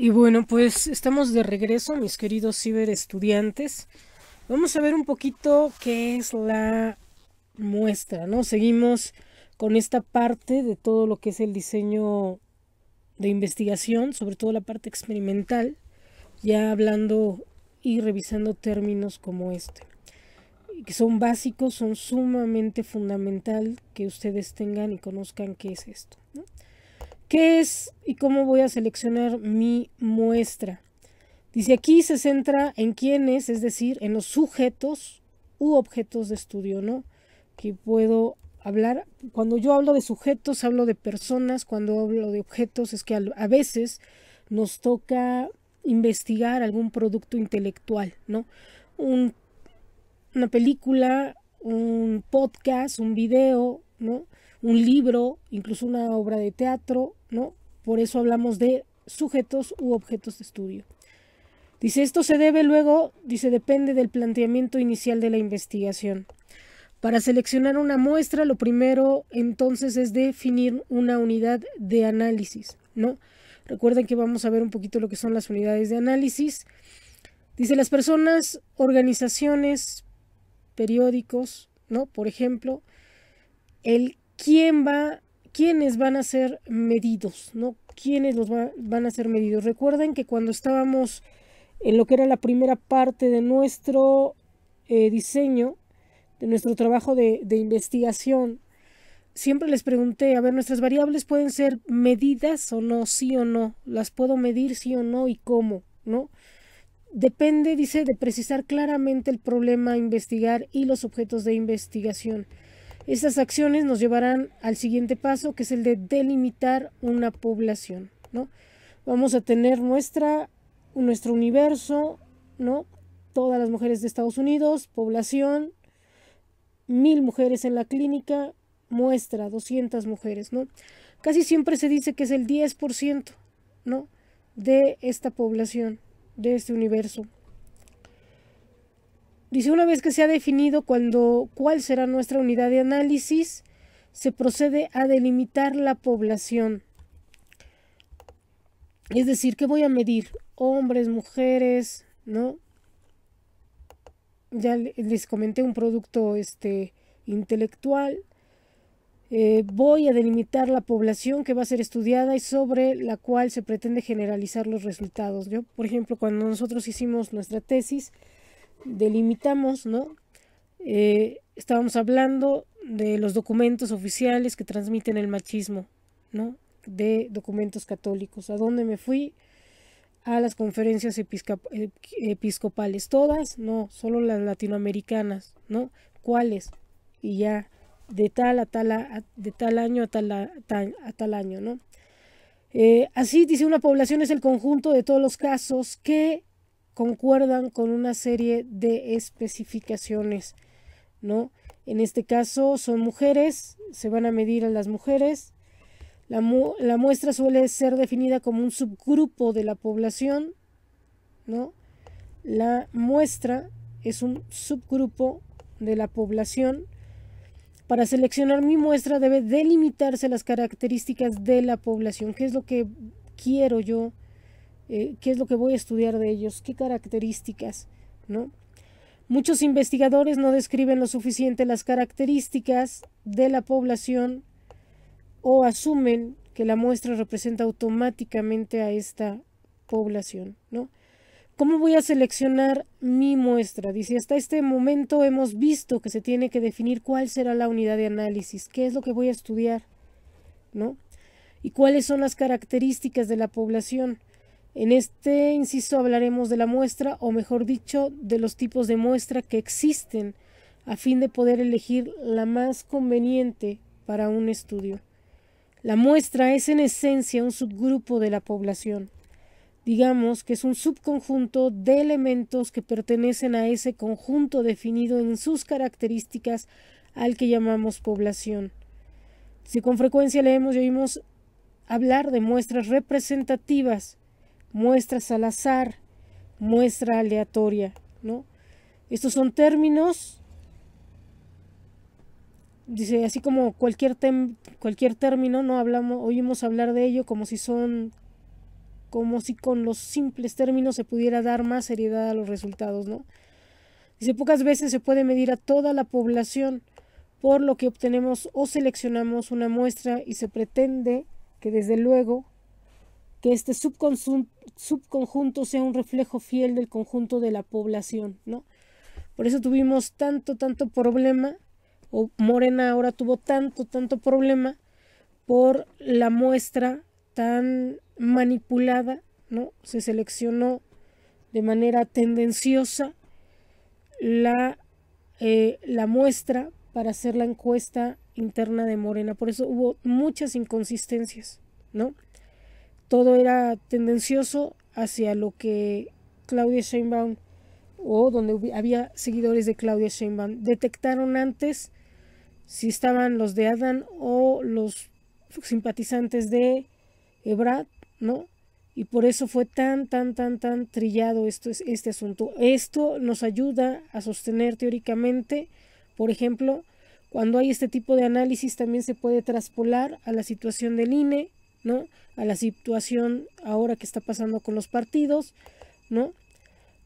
Y bueno, pues estamos de regreso, mis queridos ciberestudiantes. Vamos a ver un poquito qué es la muestra, ¿no? Seguimos con esta parte de todo lo que es el diseño de investigación, sobre todo la parte experimental, ya hablando y revisando términos como este, que son básicos, son sumamente fundamental que ustedes tengan y conozcan qué es esto. ¿no? ¿Qué es y cómo voy a seleccionar mi muestra? Dice aquí se centra en quiénes, es decir, en los sujetos u objetos de estudio, ¿no? Que puedo hablar, cuando yo hablo de sujetos, hablo de personas, cuando hablo de objetos, es que a, veces nos toca investigar algún producto intelectual, ¿no? una película, un podcast, un video, ¿no? un libro, incluso una obra de teatro, ¿no? Por eso hablamos de sujetos u objetos de estudio. Dice, esto se debe luego, dice, depende del planteamiento inicial de la investigación. Para seleccionar una muestra, lo primero entonces es definir una unidad de análisis, ¿no? Recuerden que vamos a ver un poquito lo que son las unidades de análisis. Dice, las personas, organizaciones, periódicos, ¿no? Por ejemplo, el quién va, quiénes van a ser medidos, ¿no? Quiénes los van a ser medidos. Recuerden que cuando estábamos en lo que era la primera parte de nuestro eh, diseño, de nuestro trabajo de, de investigación, siempre les pregunté, a ver, nuestras variables pueden ser medidas o no, sí o no, las puedo medir sí o no y cómo, ¿no? Depende, dice, de precisar claramente el problema a investigar y los objetos de investigación. Estas acciones nos llevarán al siguiente paso, que es el de delimitar una población, ¿no? Vamos a tener nuestra, nuestro universo, ¿no? Todas las mujeres de Estados Unidos, población, mil mujeres en la clínica, muestra, 200 mujeres, ¿no? Casi siempre se dice que es el 10%, ¿no? De esta población, de este universo. Dice, una vez que se ha definido cuando, cuál será nuestra unidad de análisis, se procede a delimitar la población. Es decir, ¿qué voy a medir? Hombres, mujeres, ¿no? Ya les comenté un producto este, intelectual. Eh, voy a delimitar la población que va a ser estudiada y sobre la cual se pretende generalizar los resultados. Yo, por ejemplo, cuando nosotros hicimos nuestra tesis, delimitamos, ¿no? Eh, estábamos hablando de los documentos oficiales que transmiten el machismo, ¿no? De documentos católicos. ¿A dónde me fui? A las conferencias eh, episcopales. Todas, no, solo las latinoamericanas, ¿no? ¿Cuáles? Y ya, de tal a tal, de tal año a tal, a, tal año, ¿no? Eh, así dice una población es el conjunto de todos los casos que concuerdan con una serie de especificaciones, ¿no? En este caso son mujeres, se van a medir a las mujeres. La, muestra suele ser definida como un subgrupo de la población, ¿no? La muestra es un subgrupo de la población. Para seleccionar mi muestra debe delimitarse las características de la población. ¿Qué es lo que quiero yo eh, qué es lo que voy a estudiar de ellos, qué características, ¿no? Muchos investigadores no describen lo suficiente las características de la población o asumen que la muestra representa automáticamente a esta población, ¿no? ¿Cómo voy a seleccionar mi muestra? Dice, hasta este momento hemos visto que se tiene que definir cuál será la unidad de análisis, qué es lo que voy a estudiar, ¿no? Y cuáles son las características de la población. En este inciso hablaremos de la muestra, o mejor dicho, de los tipos de muestra que existen, a fin de poder elegir la más conveniente para un estudio. La muestra es en esencia un subgrupo de la población. Digamos que es un subconjunto de elementos que pertenecen a ese conjunto definido en sus características al que llamamos población. Si con frecuencia leemos y oímos hablar de muestras representativas, muestra al azar, muestra aleatoria, ¿no? Estos son términos, dice, así como cualquier, cualquier término, no hablamos, oímos hablar de ello como si son, como si con los simples términos se pudiera dar más seriedad a los resultados, ¿no? Dice, pocas veces se puede medir a toda la población, por lo que obtenemos o seleccionamos una muestra y se pretende que desde luego que este subconjunto subconjunto sea un reflejo fiel del conjunto de la población, ¿no? Por eso tuvimos tanto, tanto problema, o Morena ahora tuvo tanto, tanto problema por la muestra tan manipulada, ¿no? Se seleccionó de manera tendenciosa la, eh, la muestra para hacer la encuesta interna de Morena. Por eso hubo muchas inconsistencias, ¿no? todo era tendencioso hacia lo que Claudia Sheinbaum o donde había seguidores de Claudia Sheinbaum detectaron antes si estaban los de Adán o los simpatizantes de Ebrad, ¿no? Y por eso fue tan, tan, tan, tan trillado esto, este asunto. Esto nos ayuda a sostener teóricamente, por ejemplo, cuando hay este tipo de análisis también se puede traspolar a la situación del INE, ¿no? a la situación ahora que está pasando con los partidos, ¿no?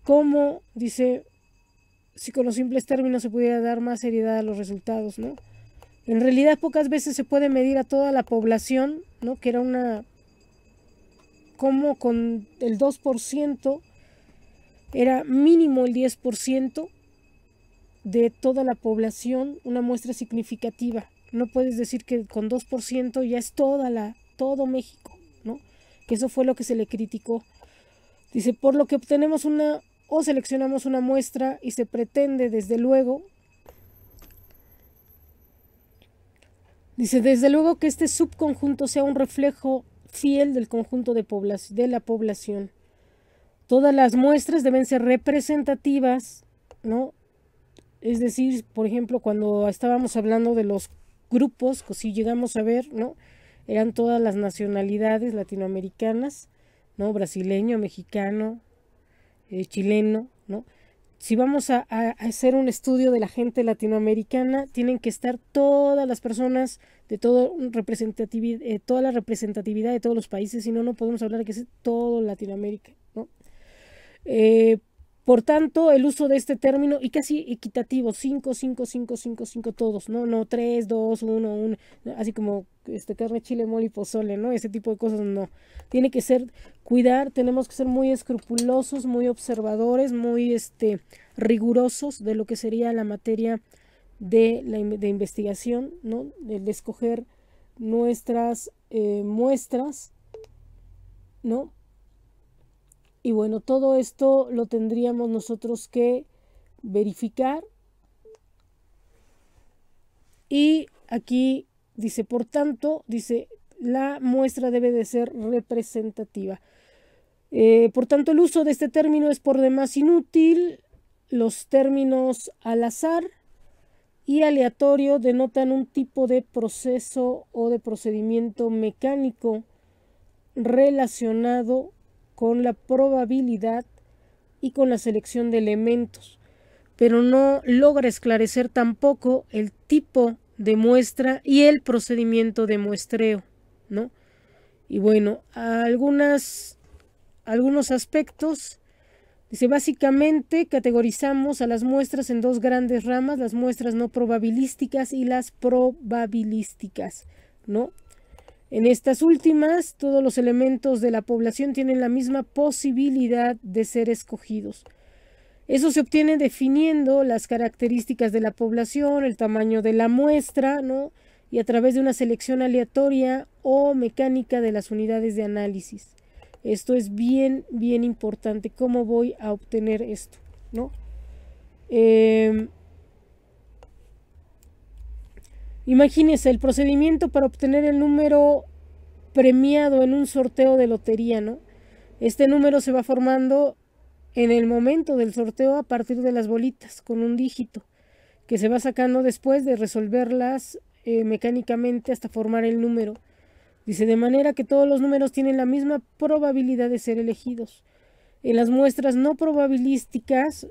Cómo, dice, si con los simples términos se pudiera dar más seriedad a los resultados, ¿no? En realidad pocas veces se puede medir a toda la población, ¿no? Que era una... como con el 2% era mínimo el 10% de toda la población una muestra significativa. No puedes decir que con 2% ya es toda la, todo México eso fue lo que se le criticó. Dice, por lo que obtenemos una o seleccionamos una muestra y se pretende desde luego, dice, desde luego que este subconjunto sea un reflejo fiel del conjunto de, de la población. Todas las muestras deben ser representativas, ¿no? Es decir, por ejemplo, cuando estábamos hablando de los grupos, pues, si llegamos a ver, ¿no? eran todas las nacionalidades latinoamericanas, ¿no? Brasileño, mexicano, eh, chileno, ¿no? Si vamos a, hacer un estudio de la gente latinoamericana, tienen que estar todas las personas de todo representatividad eh, toda la representatividad de todos los países, si no, no podemos hablar de que es todo Latinoamérica, ¿no? Eh, por tanto, el uso de este término, y casi equitativo, 5, 5, 5, 5, 5, todos, ¿no? No 3, 2, 1, 1, así como este, carne, chile, mole y pozole, ¿no? Ese tipo de cosas no. Tiene que ser cuidar, tenemos que ser muy escrupulosos, muy observadores, muy este, rigurosos de lo que sería la materia de, la, de investigación, ¿no? El de escoger nuestras eh, muestras, ¿no? Y bueno, todo esto lo tendríamos nosotros que verificar. Y aquí dice, por tanto, dice, la muestra debe de ser representativa. Eh, por tanto, el uso de este término es por demás inútil. Los términos al azar y aleatorio denotan un tipo de proceso o de procedimiento mecánico relacionado con la probabilidad y con la selección de elementos, pero no logra esclarecer tampoco el tipo de muestra y el procedimiento de muestreo, ¿no? Y bueno, algunas, algunos aspectos. Dice, básicamente categorizamos a las muestras en dos grandes ramas, las muestras no probabilísticas y las probabilísticas, ¿no? En estas últimas, todos los elementos de la población tienen la misma posibilidad de ser escogidos. Eso se obtiene definiendo las características de la población, el tamaño de la muestra, ¿no? y a través de una selección aleatoria o mecánica de las unidades de análisis. Esto es bien, bien importante. ¿Cómo voy a obtener esto? ¿No? Eh, Imagínense el procedimiento para obtener el número premiado en un sorteo de lotería, ¿no? Este número se va formando en el momento del sorteo a partir de las bolitas con un dígito que se va sacando después de resolverlas eh, mecánicamente hasta formar el número. Dice de manera que todos los números tienen la misma probabilidad de ser elegidos. En las muestras no probabilísticas,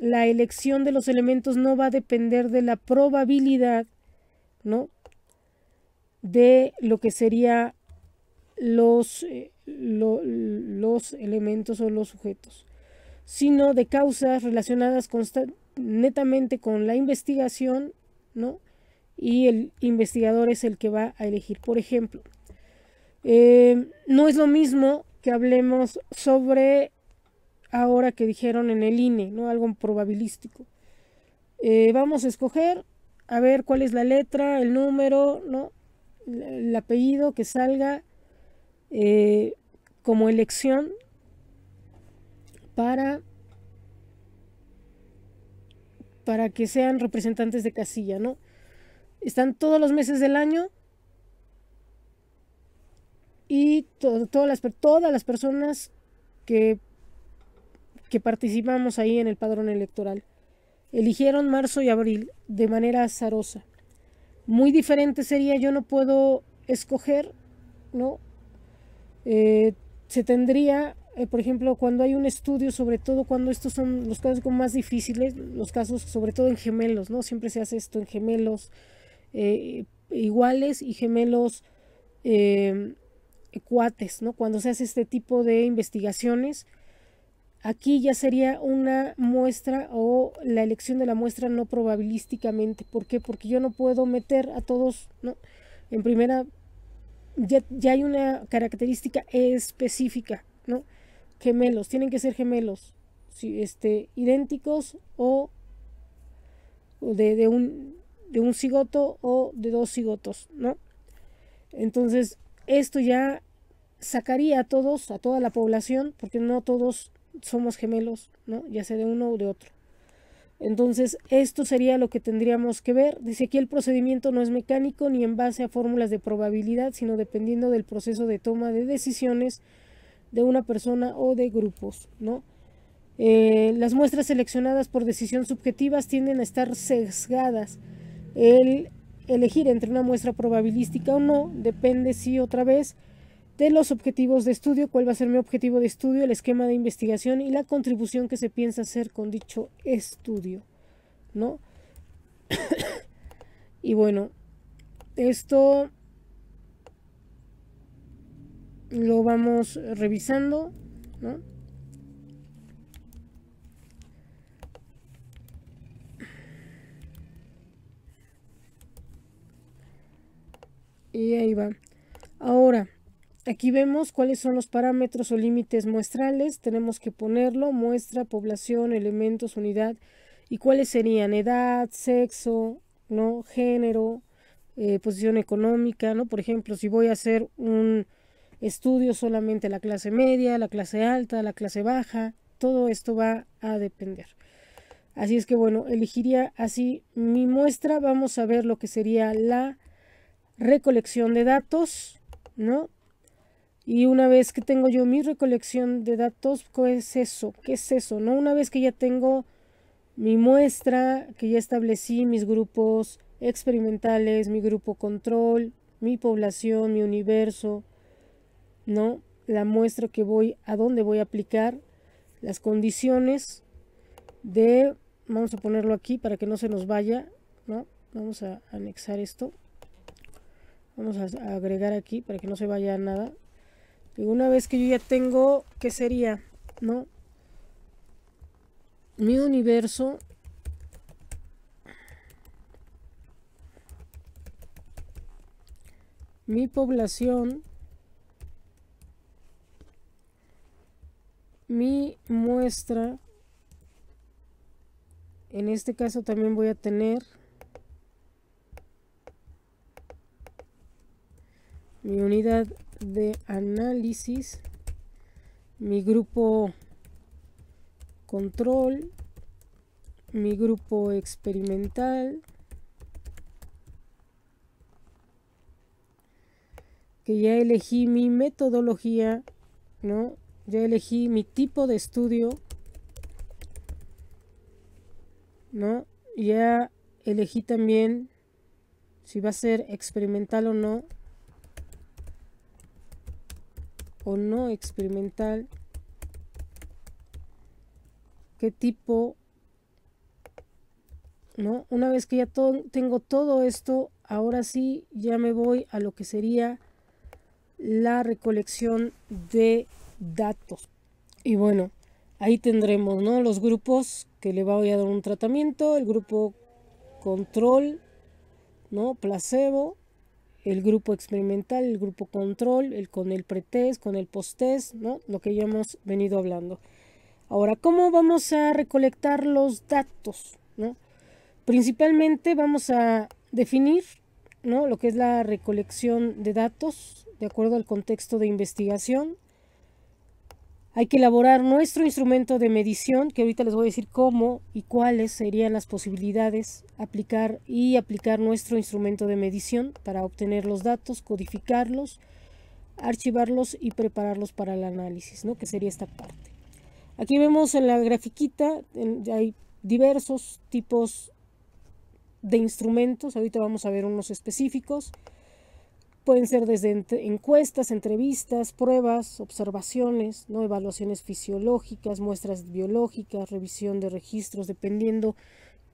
la elección de los elementos no va a depender de la probabilidad ¿no? de lo que serían los, eh, los elementos o los sujetos, sino de causas relacionadas netamente con la investigación, ¿no? Y el investigador es el que va a elegir. Por ejemplo, eh, no es lo mismo que hablemos sobre ahora que dijeron en el INE, ¿no? Algo probabilístico. Eh, vamos a escoger a ver cuál es la letra, el número, ¿no? el apellido que salga eh, como elección para, para que sean representantes de casilla, ¿no? Están todos los meses del año y todas, las, todas las personas que, que participamos ahí en el padrón electoral. Eligieron marzo y abril de manera azarosa. Muy diferente sería yo no puedo escoger, ¿no? Eh, se tendría, eh, por ejemplo, cuando hay un estudio, sobre todo cuando estos son los casos más difíciles, los casos sobre todo en gemelos, ¿no? Siempre se hace esto en gemelos eh, iguales y gemelos cuates, ¿no? Cuando se hace este tipo de investigaciones, Aquí ya sería una muestra o la elección de la muestra no probabilísticamente. ¿Por qué? Porque yo no puedo meter a todos, ¿no? En primera, ya, hay una característica específica, ¿no? Gemelos, tienen que ser gemelos, si, este, idénticos o de, un, de un cigoto o de dos cigotos, ¿no? Entonces, esto ya sacaría a todos, a toda la población, porque no todos somos gemelos, Ya sea de uno o de otro. Entonces, esto sería lo que tendríamos que ver. Dice aquí el procedimiento no es mecánico ni en base a fórmulas de probabilidad, sino dependiendo del proceso de toma de decisiones de una persona o de grupos, ¿no? Eh, las muestras seleccionadas por decisión subjetivas tienden a estar sesgadas. El elegir entre una muestra probabilística o no depende si otra vez de los objetivos de estudio, cuál va a ser mi objetivo de estudio, el esquema de investigación y la contribución que se piensa hacer con dicho estudio, ¿no? y bueno, esto lo vamos revisando, ¿no? Y ahí va. Ahora, Aquí vemos cuáles son los parámetros o límites muestrales. Tenemos que ponerlo, muestra, población, elementos, unidad. ¿Y cuáles serían? Edad, sexo, ¿no? género, eh, posición económica, ¿no? Por ejemplo, si voy a hacer un estudio solamente la clase media, la clase alta, la clase baja, todo esto va a depender. Así es que bueno, elegiría así mi muestra. Vamos a ver lo que sería la recolección de datos, ¿no? Y una vez que tengo yo mi recolección de datos, ¿qué es eso? ¿Qué es eso? ¿No? Una vez que ya tengo mi muestra, que ya establecí mis grupos experimentales, mi grupo control, mi población, mi universo, ¿no? La muestra que voy, a dónde voy a aplicar, las condiciones de, vamos a ponerlo aquí para que no se nos vaya, ¿no? Vamos a anexar esto. Vamos a agregar aquí para que no se vaya nada. Y una vez que yo ya tengo, ¿qué sería? ¿No? Mi universo. Mi población. Mi muestra. En este caso también voy a tener mi unidad de análisis, mi grupo control, mi grupo experimental, que ya elegí mi metodología, ¿no? Ya elegí mi tipo de estudio, ¿no? Ya elegí también si va a ser experimental o no. o no experimental, qué tipo, ¿no? Una vez que ya tengo todo esto, ahora sí ya me voy a lo que sería la recolección de datos. Y bueno, ahí tendremos, ¿no? Los grupos que le voy a dar un tratamiento, el grupo control, ¿no? Placebo, el grupo experimental, el grupo control, el con el pretest, con el posttest, ¿no? Lo que ya hemos venido hablando. Ahora, ¿cómo vamos a recolectar los datos? ¿no? Principalmente vamos a definir ¿no? lo que es la recolección de datos de acuerdo al contexto de investigación. Hay que elaborar nuestro instrumento de medición, que ahorita les voy a decir cómo y cuáles serían las posibilidades, aplicar y aplicar nuestro instrumento de medición para obtener los datos, codificarlos, archivarlos y prepararlos para el análisis, ¿no? que sería esta parte. Aquí vemos en la grafiquita, hay diversos tipos de instrumentos, ahorita vamos a ver unos específicos. Pueden ser desde encuestas, entrevistas, pruebas, observaciones, ¿no? evaluaciones fisiológicas, muestras biológicas, revisión de registros, dependiendo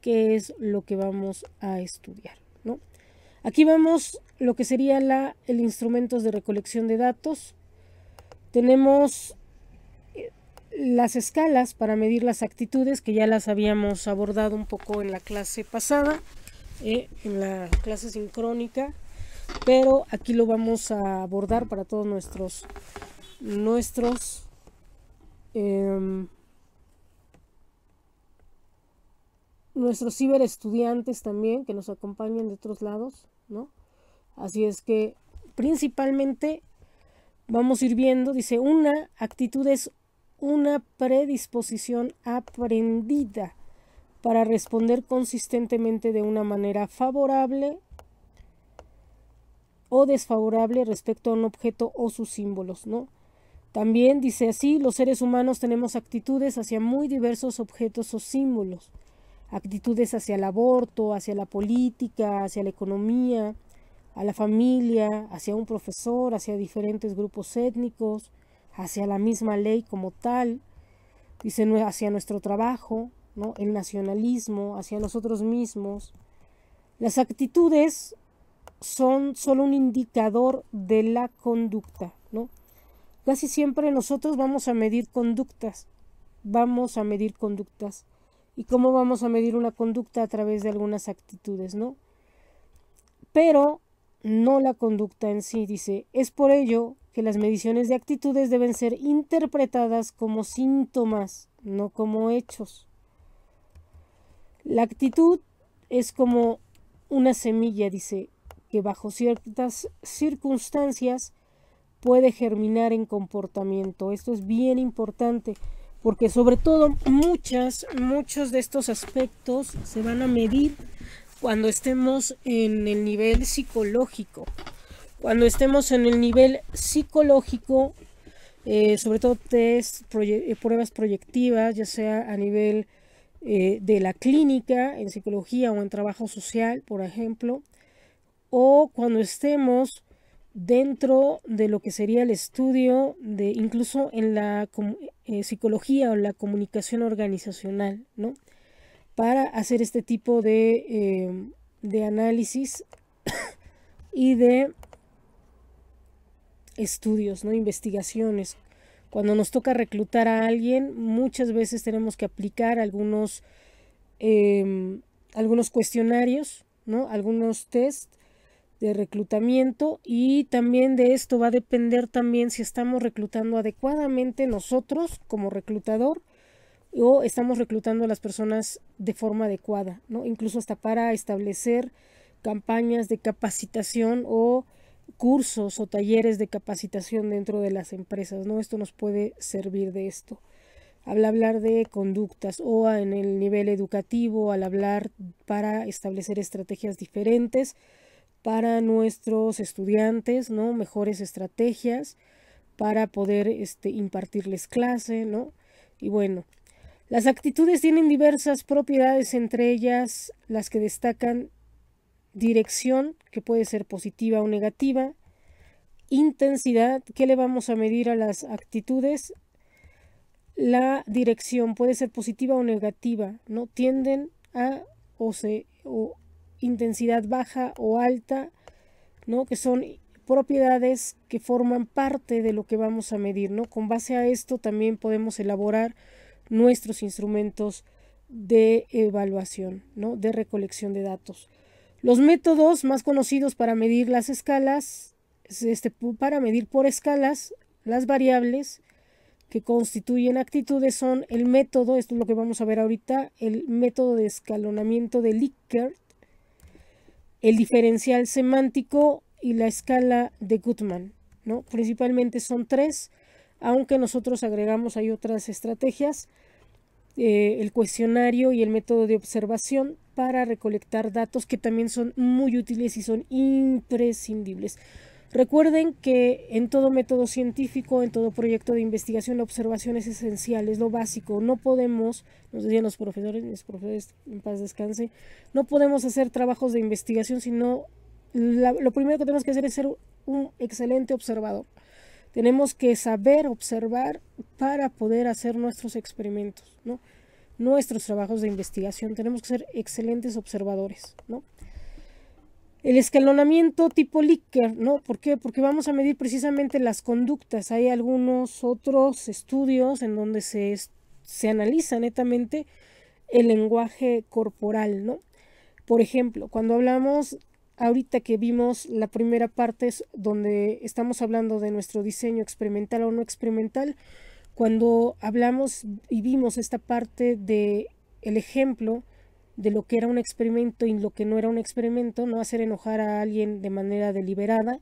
qué es lo que vamos a estudiar. Aquí vemos lo que sería el instrumento de recolección de datos. Tenemos eh, las escalas para medir las actitudes que ya las habíamos abordado un poco en la clase pasada, eh, en la clase sincrónica pero aquí lo vamos a abordar para todos nuestros nuestros em, nuestros ciberestudiantes también que nos acompañen de otros lados no así es que principalmente vamos a ir viendo dice una actitud es una predisposición aprendida para responder consistentemente de una manera favorable o desfavorable respecto a un objeto o sus símbolos, ¿no? También dice así, los seres humanos tenemos actitudes hacia muy diversos objetos o símbolos, actitudes hacia el aborto, hacia la política, hacia la economía, a la familia, hacia un profesor, hacia diferentes grupos étnicos, hacia la misma ley como tal, dice hacia nuestro trabajo, ¿no? el nacionalismo, hacia nosotros mismos. Las actitudes son solo un indicador de la conducta, ¿no? Casi siempre nosotros vamos a medir conductas, vamos a medir conductas. ¿Y cómo vamos a medir una conducta? A través de algunas actitudes, ¿no? Pero no la conducta en sí, dice. Es por ello que las mediciones de actitudes deben ser interpretadas como síntomas, no como hechos. La actitud es como una semilla, dice, que bajo ciertas circunstancias puede germinar en comportamiento. Esto es bien importante porque sobre todo muchas, muchos de estos aspectos se van a medir cuando estemos en el nivel psicológico. Cuando estemos en el nivel psicológico, eh, sobre todo test, eh, pruebas proyectivas, ya sea a nivel eh, de la clínica, en psicología o en trabajo social, por ejemplo, o cuando estemos dentro de lo que sería el estudio de incluso en la eh, psicología o la comunicación organizacional, ¿no? Para hacer este tipo de, eh, análisis y de estudios, ¿no? Investigaciones. Cuando nos toca reclutar a alguien, muchas veces tenemos que aplicar algunos, em, algunos cuestionarios, ¿no? Algunos test de reclutamiento y también de esto va a depender también si estamos reclutando adecuadamente nosotros como reclutador o estamos reclutando a las personas de forma adecuada, ¿no? Incluso hasta para establecer campañas de capacitación o cursos o talleres de capacitación dentro de las empresas, ¿no? Esto nos puede servir de esto. Al hablar de conductas o en el nivel educativo, al hablar para establecer estrategias diferentes, para nuestros estudiantes, ¿no? Mejores estrategias para poder este, impartirles clase, ¿no? Y bueno, las actitudes tienen diversas propiedades, entre ellas las que destacan dirección, que puede ser positiva o negativa, intensidad, ¿qué le vamos a medir a las actitudes, la dirección puede ser positiva o negativa, ¿no? Tienden a o se o intensidad baja o alta, ¿no? que son propiedades que forman parte de lo que vamos a medir. ¿no? Con base a esto también podemos elaborar nuestros instrumentos de evaluación, ¿no? de recolección de datos. Los métodos más conocidos para medir las escalas, este, para medir por escalas las variables que constituyen actitudes son el método, esto es lo que vamos a ver ahorita, el método de escalonamiento de Likert, el diferencial semántico y la escala de Gutmann, ¿no? Principalmente son tres, aunque nosotros agregamos hay otras estrategias, eh, el cuestionario y el método de observación para recolectar datos que también son muy útiles y son imprescindibles. Recuerden que en todo método científico, en todo proyecto de investigación, la observación es esencial, es lo básico. No podemos, nos decían los profesores, mis profesores, en paz descanse, no podemos hacer trabajos de investigación sino lo primero que tenemos que hacer es ser un excelente observador. Tenemos que saber observar para poder hacer nuestros experimentos, ¿no? Nuestros trabajos de investigación. Tenemos que ser excelentes observadores, ¿no? El escalonamiento tipo Likert, ¿no? ¿Por qué? Porque vamos a medir precisamente las conductas. Hay algunos otros estudios en donde se, se analiza netamente el lenguaje corporal, ¿no? Por ejemplo, cuando hablamos ahorita que vimos la primera parte es donde estamos hablando de nuestro diseño experimental o no experimental, cuando hablamos y vimos esta parte de el ejemplo de lo que era un experimento y lo que no era un experimento, no hacer enojar a alguien de manera deliberada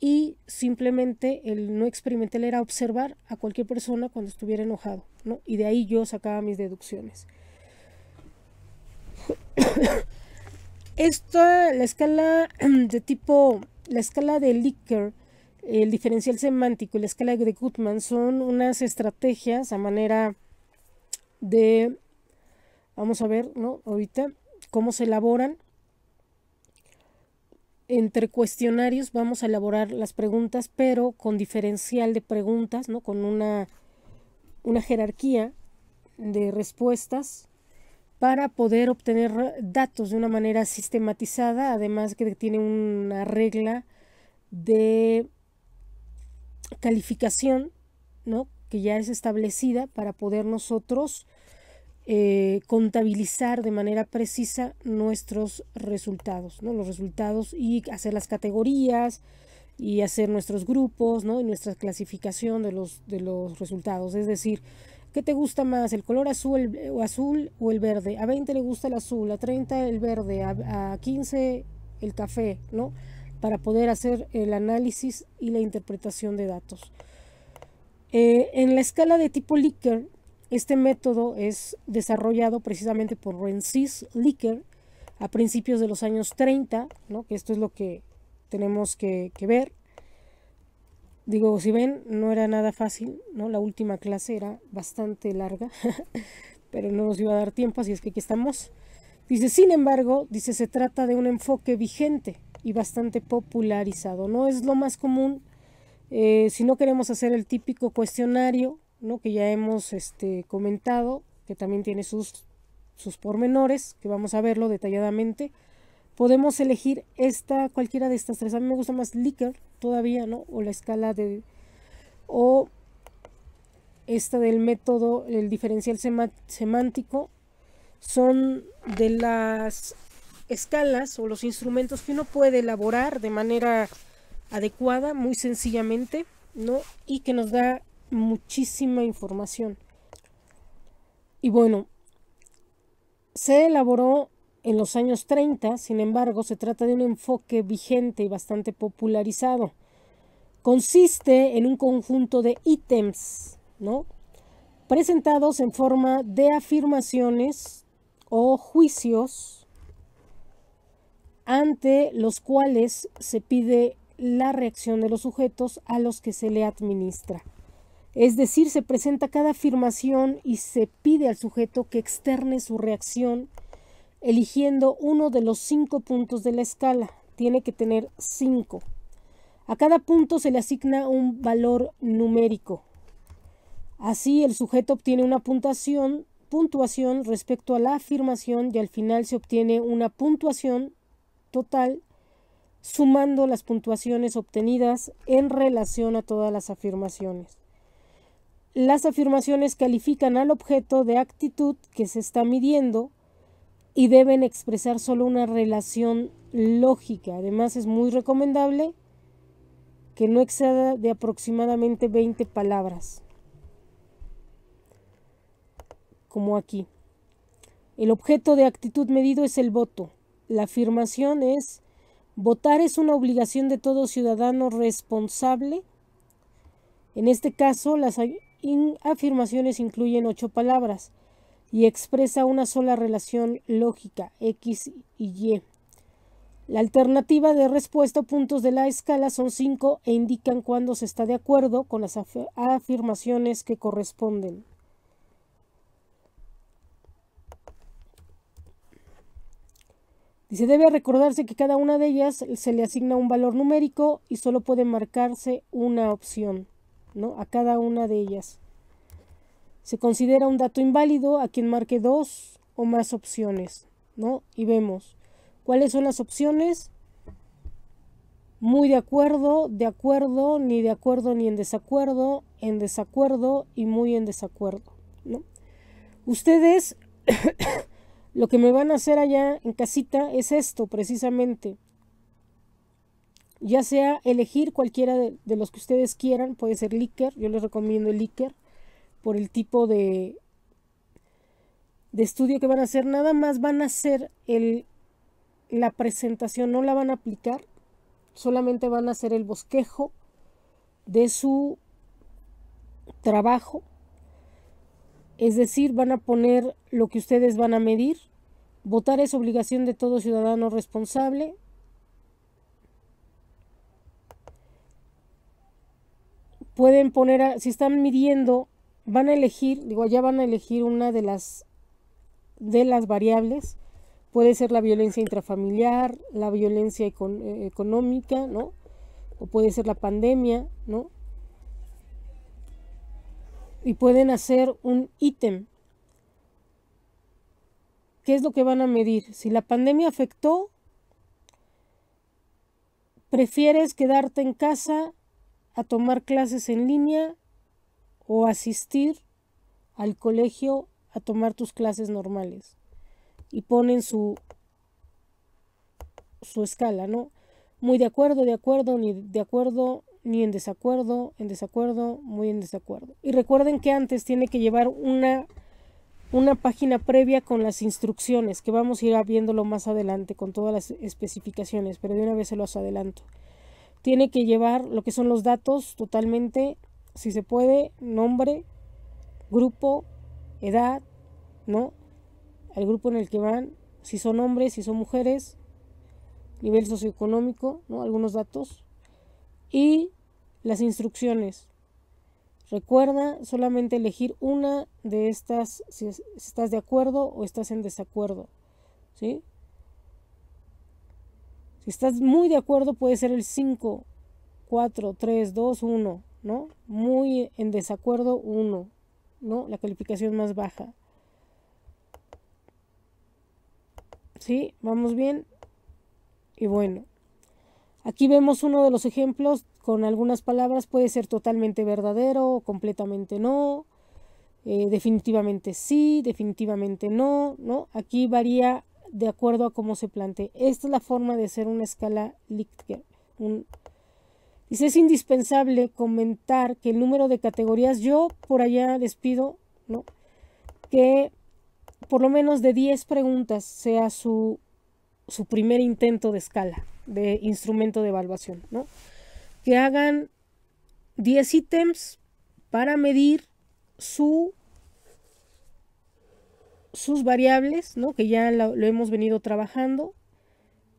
y simplemente el no experimentar era observar a cualquier persona cuando estuviera enojado, Y de ahí yo sacaba mis deducciones. Esto, la escala de tipo, la escala de Likert, el diferencial semántico y la escala de Gutmann son unas estrategias a manera de Vamos a ver, ¿no? Ahorita cómo se elaboran. Entre cuestionarios vamos a elaborar las preguntas, pero con diferencial de preguntas, ¿no? Con una, jerarquía de respuestas para poder obtener datos de una manera sistematizada, además que tiene una regla de calificación, que ya es establecida para poder nosotros eh, contabilizar de manera precisa nuestros resultados, ¿no? los resultados y hacer las categorías y hacer nuestros grupos y nuestra clasificación de los, de los resultados. Es decir, ¿qué te gusta más, el color azul, eh, o azul o el verde? A 20 le gusta el azul, a 30 el verde, a, 15 el café, ¿no? Para poder hacer el análisis y la interpretación de datos. Eh, en la escala de tipo Likert, este método es desarrollado precisamente por Rensis Licker a principios de los años 30, que esto es lo que tenemos que, ver. Digo, si ven, no era nada fácil, ¿no? La última clase era bastante larga, pero no nos iba a dar tiempo, así es que aquí estamos. Dice, sin embargo, dice, se trata de un enfoque vigente y bastante popularizado. No es lo más común eh, si no queremos hacer el típico cuestionario ¿no? que ya hemos este, comentado, que también tiene sus, sus pormenores, que vamos a verlo detalladamente. Podemos elegir esta, cualquiera de estas tres. A mí me gusta más Licker todavía, ¿no? O la escala de... O esta del método, el diferencial semántico, son de las escalas o los instrumentos que uno puede elaborar de manera adecuada, muy sencillamente, ¿no? Y que nos da muchísima información. Y bueno, se elaboró en los años 30, sin embargo, se trata de un enfoque vigente y bastante popularizado. Consiste en un conjunto de ítems, Presentados en forma de afirmaciones o juicios ante los cuales se pide la reacción de los sujetos a los que se le administra. Es decir, se presenta cada afirmación y se pide al sujeto que externe su reacción eligiendo uno de los cinco puntos de la escala. Tiene que tener cinco. A cada punto se le asigna un valor numérico. Así el sujeto obtiene una puntuación, respecto a la afirmación y al final se obtiene una puntuación total sumando las puntuaciones obtenidas en relación a todas las afirmaciones. Las afirmaciones califican al objeto de actitud que se está midiendo y deben expresar solo una relación lógica. Además es muy recomendable que no exceda de aproximadamente 20 palabras, como aquí. El objeto de actitud medido es el voto. La afirmación es, votar es una obligación de todo ciudadano responsable. En este caso, las in afirmaciones incluyen ocho palabras y expresa una sola relación lógica, X y Y. La alternativa de respuesta a puntos de la escala son cinco e indican cuándo se está de acuerdo con las afirmaciones que corresponden. se debe recordarse que cada una de ellas se le asigna un valor numérico y solo puede marcarse una opción a cada una de ellas. Se considera un dato inválido a quien marque dos o más opciones, ¿no? Y vemos cuáles son las opciones. Muy de acuerdo, de acuerdo, ni de acuerdo ni en desacuerdo, en desacuerdo y muy en desacuerdo, ¿no? Ustedes lo que me van a hacer allá en casita es esto precisamente ya sea elegir cualquiera de, los que ustedes quieran, puede ser Licker, yo les recomiendo el Licker por el tipo de, de estudio que van a hacer, nada más van a hacer el, la presentación, no la van a aplicar, solamente van a hacer el bosquejo de su trabajo, es decir, van a poner lo que ustedes van a medir, votar es obligación de todo ciudadano responsable, pueden poner, si están midiendo, van a elegir, digo, ya van a elegir una de las, de las variables. Puede ser la violencia intrafamiliar, la violencia eh, económica, ¿no? O puede ser la pandemia, ¿no? Y pueden hacer un ítem. ¿Qué es lo que van a medir? Si la pandemia afectó, prefieres quedarte en casa a tomar clases en línea o asistir al colegio a tomar tus clases normales. Y ponen su, su escala, ¿no? Muy de acuerdo, de acuerdo, ni de acuerdo, ni en desacuerdo, en desacuerdo, muy en desacuerdo. Y recuerden que antes tiene que llevar una, una página previa con las instrucciones, que vamos a ir viéndolo más adelante con todas las especificaciones, pero de una vez se los adelanto. Tiene que llevar lo que son los datos totalmente, si se puede, nombre, grupo, edad, ¿no? El grupo en el que van, si son hombres, si son mujeres, nivel socioeconómico, ¿no? Algunos datos. Y las instrucciones. Recuerda solamente elegir una de estas si estás de acuerdo o estás en desacuerdo. ¿Sí? estás muy de acuerdo, puede ser el 5, 4, 3, 2, 1, ¿no? Muy en desacuerdo, 1, ¿no? La calificación más baja. ¿Sí? ¿Vamos bien? Y bueno, aquí vemos uno de los ejemplos con algunas palabras. Puede ser totalmente verdadero, completamente no, eh, definitivamente sí, definitivamente no, ¿no? Aquí varía de acuerdo a cómo se plantee. Esta es la forma de hacer una escala Likert. Dice, es indispensable comentar que el número de categorías, yo por allá les pido, Que por lo menos de 10 preguntas sea su, primer intento de escala, de instrumento de evaluación, Que hagan 10 ítems para medir su sus variables, ¿no? Que ya lo, hemos venido trabajando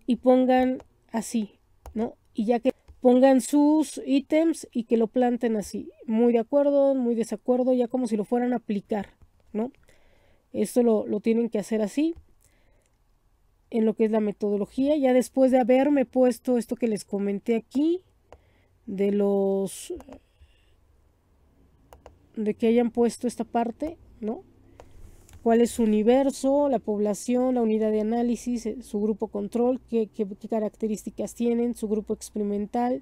y pongan así, ¿no? Y ya que pongan sus ítems y que lo planten así, muy de acuerdo, muy desacuerdo, ya como si lo fueran a aplicar, ¿no? Esto lo, lo tienen que hacer así en lo que es la metodología, ya después de haberme puesto esto que les comenté aquí, de los de que hayan puesto esta parte, ¿no? cuál es su universo, la población, la unidad de análisis, eh, su grupo control, qué, características tienen, su grupo experimental,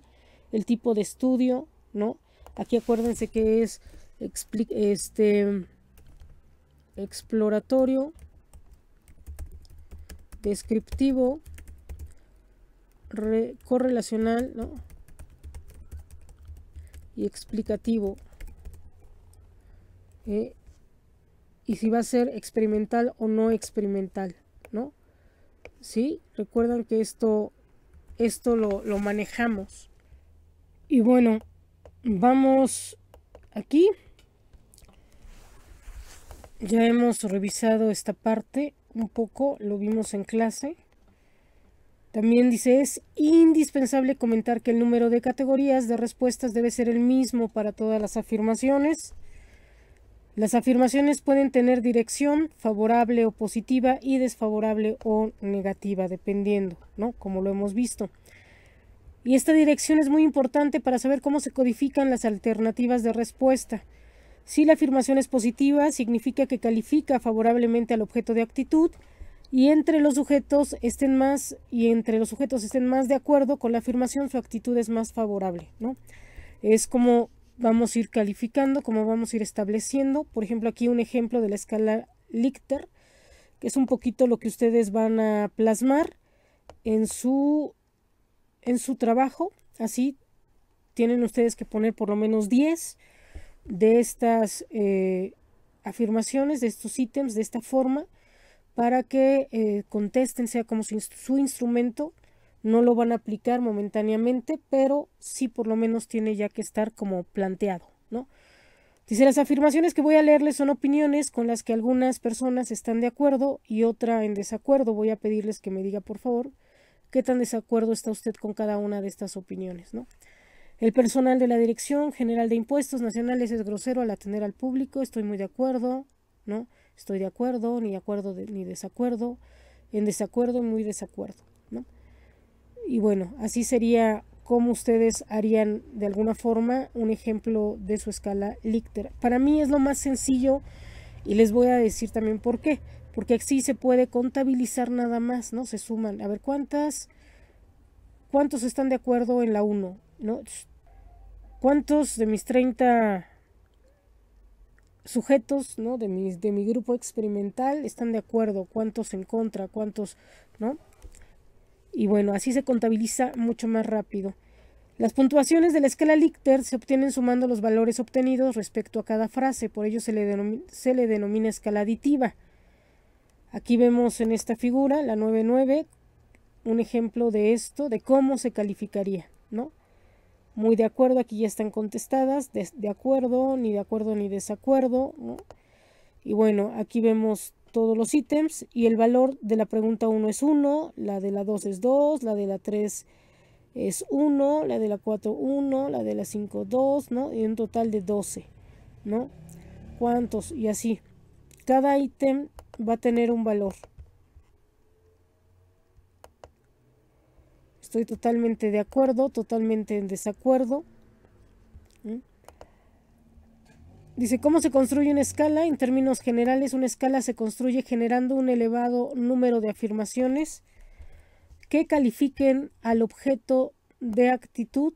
el tipo de estudio, ¿no? Aquí acuérdense que es este, exploratorio, descriptivo, correlacional, ¿no? Y explicativo. Eh, y si va a ser experimental o no experimental, ¿no? ¿Sí? Recuerdan que esto, esto lo, lo manejamos. Y bueno, vamos aquí. Ya hemos revisado esta parte un poco, lo vimos en clase. También dice, es indispensable comentar que el número de categorías de respuestas debe ser el mismo para todas las afirmaciones. Las afirmaciones pueden tener dirección favorable o positiva y desfavorable o negativa, dependiendo, ¿no? Como lo hemos visto. Y esta dirección es muy importante para saber cómo se codifican las alternativas de respuesta. Si la afirmación es positiva, significa que califica favorablemente al objeto de actitud y entre los sujetos estén más y entre los sujetos estén más de acuerdo con la afirmación, su actitud es más favorable, ¿no? Es como vamos a ir calificando, como vamos a ir estableciendo. Por ejemplo, aquí un ejemplo de la escala Lichter, que es un poquito lo que ustedes van a plasmar en su, en su trabajo. Así tienen ustedes que poner por lo menos 10 de estas eh, afirmaciones, de estos ítems, de esta forma, para que eh, contesten, sea como su instrumento no lo van a aplicar momentáneamente, pero sí por lo menos tiene ya que estar como planteado, ¿no? Dice, las afirmaciones que voy a leerles son opiniones con las que algunas personas están de acuerdo y otra en desacuerdo. Voy a pedirles que me diga, por favor, qué tan desacuerdo está usted con cada una de estas opiniones, ¿no? El personal de la Dirección General de Impuestos Nacionales es grosero al atender al público, estoy muy de acuerdo, ¿no? Estoy de acuerdo, ni de acuerdo ni desacuerdo, en desacuerdo, muy desacuerdo. Y bueno, así sería como ustedes harían de alguna forma un ejemplo de su escala Lichter. Para mí es lo más sencillo y les voy a decir también por qué. Porque así se puede contabilizar nada más, ¿no? Se suman. A ver, ¿cuántas? ¿Cuántos están de acuerdo en la 1? ¿No? ¿Cuántos de mis 30 sujetos, ¿no? De, mis, de mi grupo experimental están de acuerdo? ¿Cuántos en contra? ¿Cuántos, ¿no? y bueno, así se contabiliza mucho más rápido. Las puntuaciones de la escala Lichter se obtienen sumando los valores obtenidos respecto a cada frase, por ello se le, denomina, escala aditiva. Aquí vemos en esta figura, la 99, un ejemplo de esto, de cómo se calificaría, ¿no? Muy de acuerdo, aquí ya están contestadas, de, acuerdo, ni de acuerdo ni desacuerdo, Y bueno, aquí vemos todos los ítems y el valor de la pregunta 1 es 1, la de la 2 es 2, la de la 3 es 1, la de la 4 1, la de la 5 2, ¿no? Y un total de 12, ¿no? ¿Cuántos? Y así. Cada ítem va a tener un valor. Estoy totalmente de acuerdo, totalmente en desacuerdo. Dice, ¿cómo se construye una escala? En términos generales, una escala se construye generando un elevado número de afirmaciones que califiquen al objeto de actitud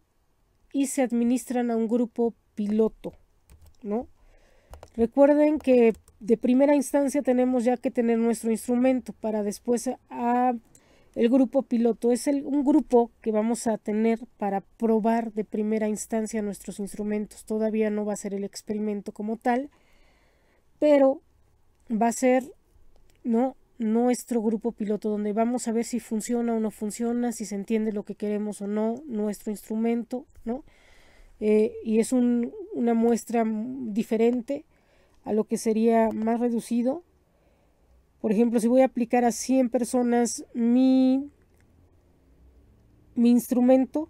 y se administran a un grupo piloto, ¿no? Recuerden que de primera instancia tenemos ya que tener nuestro instrumento para después a el grupo piloto es el, un grupo que vamos a tener para probar de primera instancia nuestros instrumentos. Todavía no va a ser el experimento como tal, pero va a ser ¿no? nuestro grupo piloto donde vamos a ver si funciona o no funciona, si se entiende lo que queremos o no, nuestro instrumento, ¿no? Eh, y es una muestra diferente a lo que sería más reducido por ejemplo, si voy a aplicar a 100 personas mi, mi instrumento,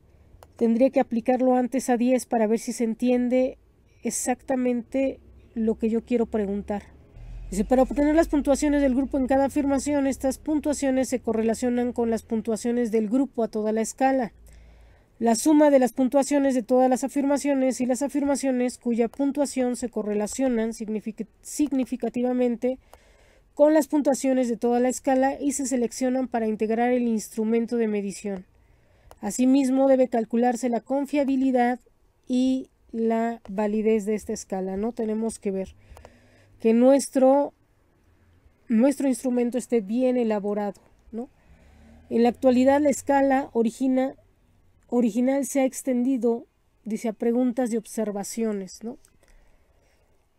tendría que aplicarlo antes a 10 para ver si se entiende exactamente lo que yo quiero preguntar. para obtener las puntuaciones del grupo en cada afirmación, estas puntuaciones se correlacionan con las puntuaciones del grupo a toda la escala. La suma de las puntuaciones de todas las afirmaciones y las afirmaciones cuya puntuación se correlacionan significativamente con las puntuaciones de toda la escala y se seleccionan para integrar el instrumento de medición. Asimismo, debe calcularse la confiabilidad y la validez de esta escala, ¿no? Tenemos que ver que nuestro, nuestro instrumento esté bien elaborado, ¿no? En la actualidad la escala original se ha extendido, dice, a preguntas y observaciones, ¿no?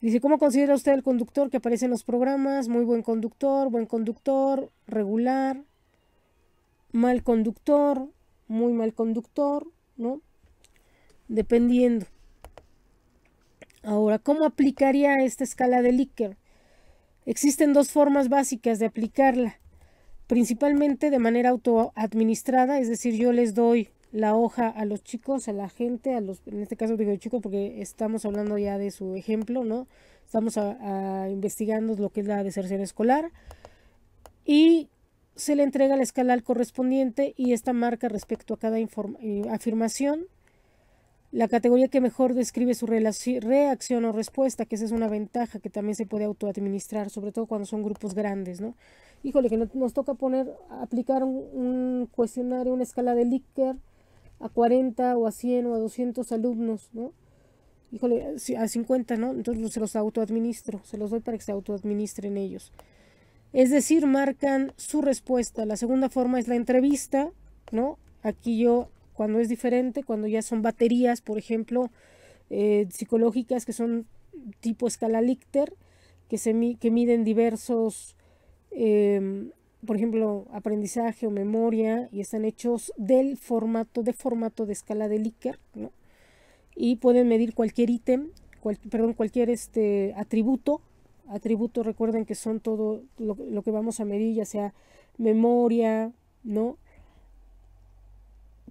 Dice, ¿cómo considera usted el conductor que aparece en los programas? Muy buen conductor, buen conductor, regular, mal conductor, muy mal conductor, ¿no? Dependiendo. Ahora, ¿cómo aplicaría esta escala de Likert? Existen dos formas básicas de aplicarla, principalmente de manera autoadministrada, es decir, yo les doy la hoja a los chicos, a la gente, a los, en este caso digo chicos porque estamos hablando ya de su ejemplo, ¿no? Estamos investigando lo que es la deserción escolar y se le entrega la escala al correspondiente y esta marca respecto a cada eh, afirmación. La categoría que mejor describe su reacción o respuesta, que esa es una ventaja que también se puede autoadministrar, sobre todo cuando son grupos grandes, ¿no? Híjole, que nos toca poner, aplicar un, un cuestionario, una escala de Likert a 40 o a 100 o a 200 alumnos, ¿no? Híjole, a 50, ¿no? Entonces se los autoadministro, se los doy para que se autoadministren ellos. Es decir, marcan su respuesta. La segunda forma es la entrevista, ¿no? Aquí yo, cuando es diferente, cuando ya son baterías, por ejemplo, eh, psicológicas que son tipo escala Lichter, que, se, miden diversos... Em, por ejemplo, aprendizaje o memoria y están hechos del formato, de formato de escala de Likert, ¿no? Y pueden medir cualquier ítem, perdón, cualquier este atributo. Atributo, recuerden que son todo lo, lo que vamos a medir, ya sea memoria, ¿no?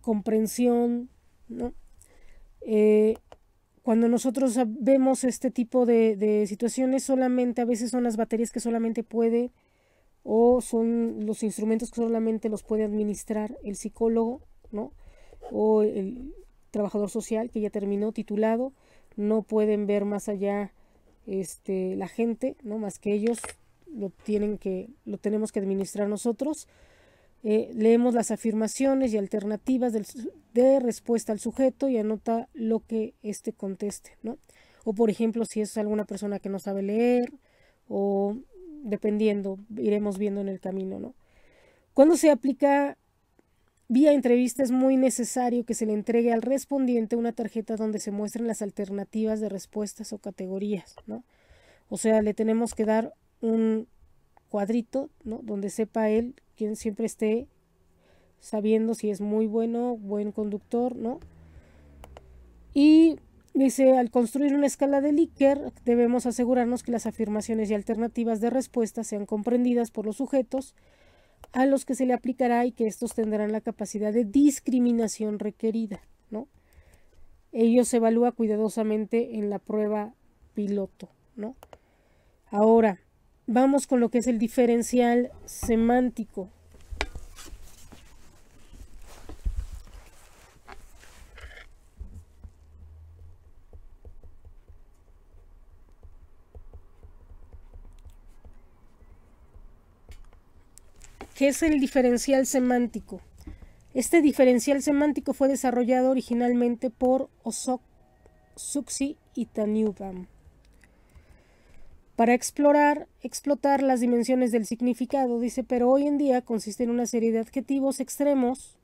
Comprensión, ¿no? Eh, cuando nosotros vemos este tipo de, de situaciones, solamente a veces son las baterías que solamente puede o son los instrumentos que solamente los puede administrar el psicólogo, ¿no? O el trabajador social que ya terminó titulado, no pueden ver más allá este, la gente, ¿no? Más que ellos lo tienen que lo tenemos que administrar nosotros. Eh, leemos las afirmaciones y alternativas de respuesta al sujeto y anota lo que éste conteste, ¿no? O por ejemplo, si es alguna persona que no sabe leer o dependiendo, iremos viendo en el camino, ¿no? Cuando se aplica vía entrevista es muy necesario que se le entregue al respondiente una tarjeta donde se muestren las alternativas de respuestas o categorías, ¿no? O sea, le tenemos que dar un cuadrito, ¿no? Donde sepa él, quien siempre esté sabiendo si es muy bueno, buen conductor, ¿no? Y Dice, al construir una escala de Likert, debemos asegurarnos que las afirmaciones y alternativas de respuesta sean comprendidas por los sujetos a los que se le aplicará y que estos tendrán la capacidad de discriminación requerida. ¿no? Ello se evalúa cuidadosamente en la prueba piloto. ¿no? Ahora, vamos con lo que es el diferencial semántico. ¿Qué es el diferencial semántico. Este diferencial semántico fue desarrollado originalmente por Osok, Suxi y Tanubam para explorar, explotar las dimensiones del significado, dice, pero hoy en día consiste en una serie de adjetivos extremos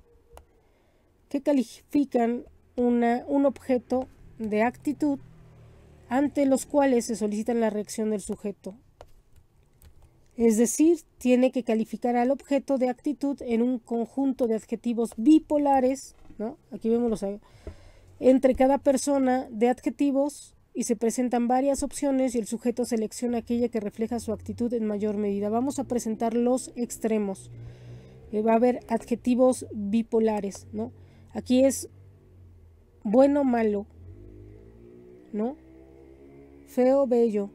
que califican un objeto de actitud ante los cuales se solicita la reacción del sujeto. Es decir, tiene que calificar al objeto de actitud en un conjunto de adjetivos bipolares, ¿no? Aquí vemos los eh, entre cada persona de adjetivos y se presentan varias opciones y el sujeto selecciona aquella que refleja su actitud en mayor medida. Vamos a presentar los extremos. Eh, va a haber adjetivos bipolares, ¿no? Aquí es bueno, malo, ¿no? Feo, bello,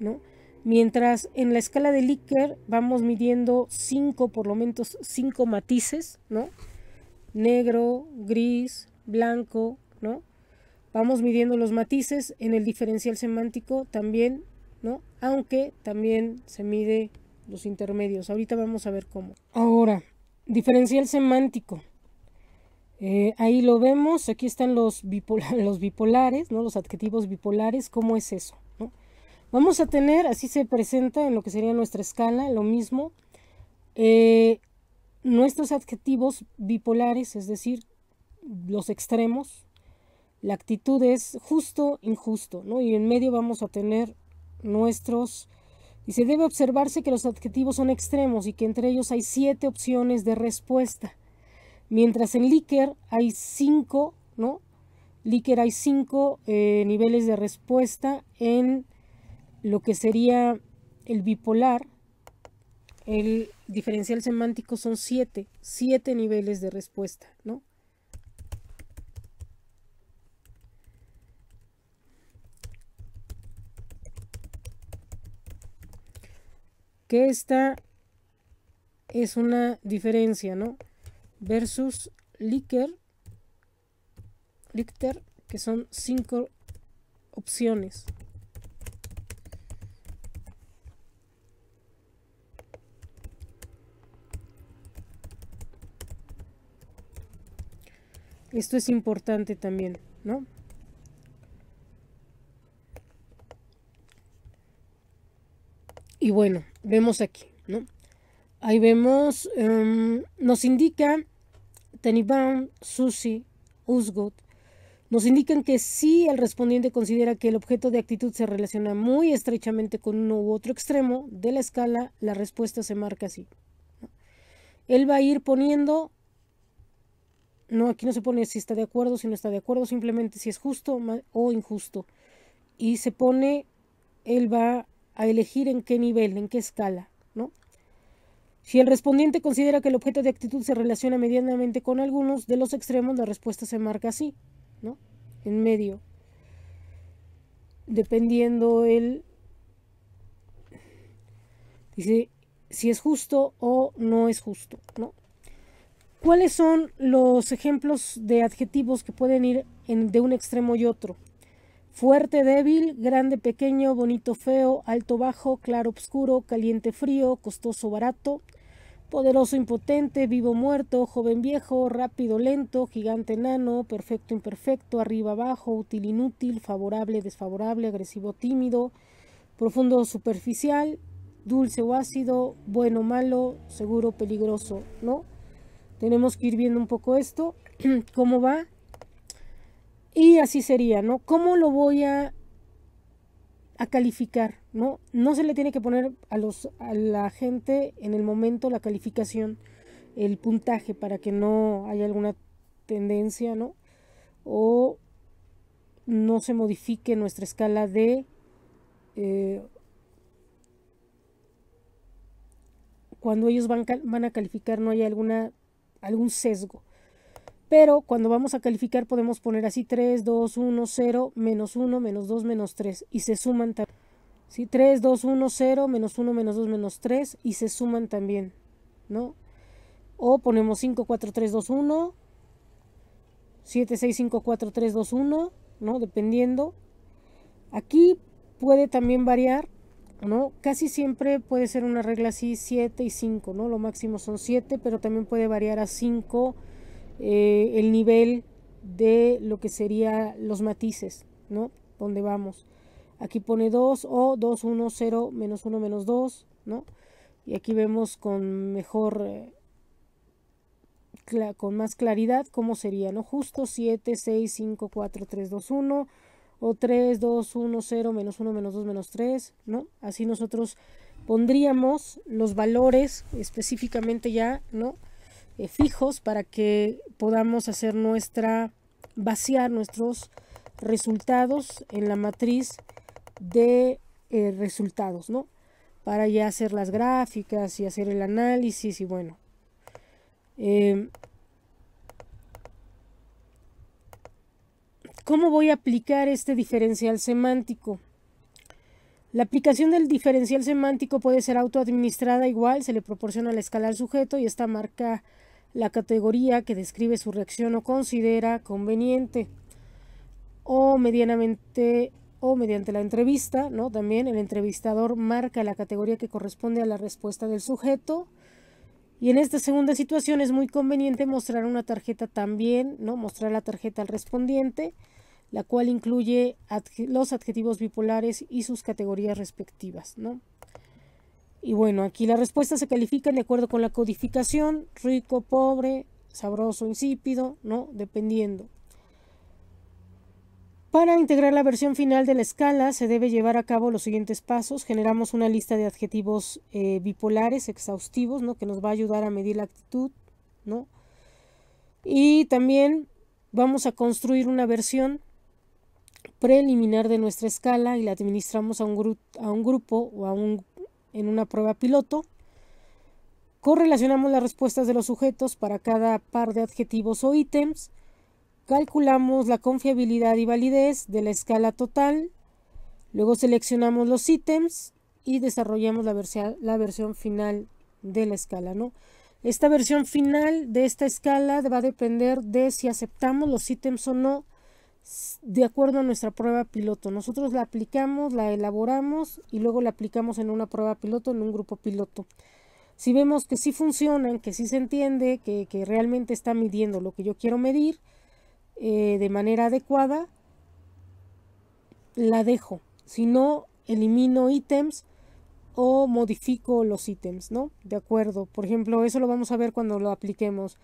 ¿no? Mientras en la escala de Likert vamos midiendo cinco, por lo menos cinco matices, ¿no? Negro, gris, blanco, ¿no? Vamos midiendo los matices en el diferencial semántico también, ¿no? Aunque también se mide los intermedios. Ahorita vamos a ver cómo. Ahora, diferencial semántico. Eh, ahí lo vemos, aquí están los bipolares, ¿no? Los adjetivos bipolares, ¿cómo es eso? Vamos a tener, así se presenta en lo que sería nuestra escala, lo mismo, eh, nuestros adjetivos bipolares, es decir, los extremos. La actitud es justo, injusto, ¿no? Y en medio vamos a tener nuestros... y se debe observarse que los adjetivos son extremos y que entre ellos hay siete opciones de respuesta. Mientras en Likert hay cinco, ¿no? Likert hay cinco eh, niveles de respuesta. En lo que sería el bipolar, el diferencial semántico son siete, siete niveles de respuesta, ¿no? Que esta es una diferencia, ¿no? Versus Licker, Lichter, que son cinco opciones. Esto es importante también, ¿no? Y bueno, vemos aquí, ¿no? Ahí vemos, em, nos indica Taniban, Susi, Usgot, nos indican que si el respondiente considera que el objeto de actitud se relaciona muy estrechamente con uno u otro extremo de la escala, la respuesta se marca así. Él va a ir poniendo no, aquí no se pone si está de acuerdo, si no está de acuerdo, simplemente si es justo o injusto. Y se pone, él va a elegir en qué nivel, en qué escala, ¿no? Si el respondiente considera que el objeto de actitud se relaciona medianamente con algunos de los extremos, la respuesta se marca así, ¿no? En medio. Dependiendo él, Dice si es justo o no es justo, ¿no? ¿Cuáles son los ejemplos de adjetivos que pueden ir de un extremo y otro? Fuerte, débil, grande, pequeño, bonito, feo, alto, bajo, claro, oscuro, caliente, frío, costoso, barato, poderoso, impotente, vivo, muerto, joven, viejo, rápido, lento, gigante, enano, perfecto, imperfecto, arriba, abajo, útil, inútil, favorable, desfavorable, agresivo, tímido, profundo, superficial, dulce o ácido, bueno, malo, seguro, peligroso, ¿no? Tenemos que ir viendo un poco esto, cómo va. Y así sería, ¿no? ¿Cómo lo voy a, a calificar? ¿no? no se le tiene que poner a, los, a la gente en el momento la calificación, el puntaje, para que no haya alguna tendencia, ¿no? O no se modifique nuestra escala de eh, cuando ellos van, van a calificar no haya alguna algún sesgo. Pero cuando vamos a calificar podemos poner así 3, 2, 1, 0, menos 1, menos 2, menos 3 y se suman también. 3, 2, 1, 0, menos 1, menos 2, menos 3 y se suman también, ¿no? O ponemos 5, 4, 3, 2, 1, 7, 6, 5, 4, 3, 2, 1, ¿no? Dependiendo. Aquí puede también variar Casi siempre puede ser una regla así 7 y 5, ¿no? Lo máximo son 7, pero también puede variar a 5 eh, el nivel de lo que sería los matices, ¿no? Donde vamos. Aquí pone 2 o 2, 1, 0, menos 1, menos 2, ¿no? Y aquí vemos con mejor, eh, con más claridad cómo sería, ¿no? Justo 7, 6, 5, 4, 3, 2, 1 o 3, 2, 1, 0, menos 1, menos 2, menos 3, ¿no? Así nosotros pondríamos los valores específicamente ya, ¿no? Eh, fijos para que podamos hacer nuestra, vaciar nuestros resultados en la matriz de eh, resultados, ¿no? Para ya hacer las gráficas y hacer el análisis y bueno. Eh, ¿Cómo voy a aplicar este diferencial semántico? La aplicación del diferencial semántico puede ser autoadministrada igual, se le proporciona la escala al sujeto y esta marca la categoría que describe su reacción o considera conveniente. O medianamente o mediante la entrevista, ¿no? También el entrevistador marca la categoría que corresponde a la respuesta del sujeto. Y en esta segunda situación es muy conveniente mostrar una tarjeta también, ¿no? Mostrar la tarjeta al respondiente la cual incluye los adjetivos bipolares y sus categorías respectivas, ¿no? Y bueno, aquí las respuestas se califican de acuerdo con la codificación, rico, pobre, sabroso, insípido, ¿no? Dependiendo. Para integrar la versión final de la escala se debe llevar a cabo los siguientes pasos. Generamos una lista de adjetivos eh, bipolares exhaustivos, ¿no? Que nos va a ayudar a medir la actitud, ¿no? Y también vamos a construir una versión preliminar de nuestra escala y la administramos a un, a un grupo o un, en una prueba piloto. Correlacionamos las respuestas de los sujetos para cada par de adjetivos o ítems. Calculamos la confiabilidad y validez de la escala total. Luego seleccionamos los ítems y desarrollamos la, la versión final de la escala. ¿no? Esta versión final de esta escala va a depender de si aceptamos los ítems o no de acuerdo a nuestra prueba piloto. Nosotros la aplicamos, la elaboramos y luego la aplicamos en una prueba piloto, en un grupo piloto. Si vemos que sí funcionan, que sí se entiende, que, realmente está midiendo lo que yo quiero medir eh, de manera adecuada, la dejo. Si no, elimino ítems o modifico los ítems, ¿no? De acuerdo. Por ejemplo, eso lo vamos a ver cuando lo apliquemos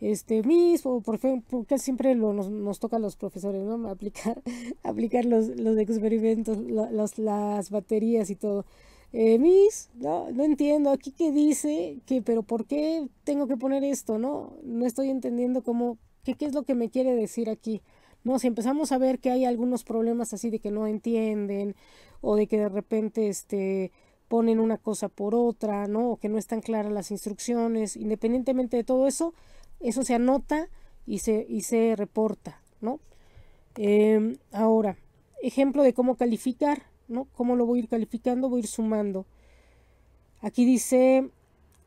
este, mis, por ejemplo, que siempre lo, nos, nos, toca a los profesores, ¿no? Aplicar, aplicar los, los experimentos, las las baterías y todo. Eh, mis, no, no entiendo, aquí qué dice, que, pero ¿por qué tengo que poner esto, no? No estoy entendiendo cómo, qué, qué es lo que me quiere decir aquí. No, si empezamos a ver que hay algunos problemas así de que no entienden o de que de repente, este, ponen una cosa por otra, ¿no? O que no están claras las instrucciones, independientemente de todo eso, eso se anota y se, y se reporta, ¿no? Em, ahora, ejemplo de cómo calificar, ¿no? ¿Cómo lo voy a ir calificando? Voy a ir sumando. Aquí dice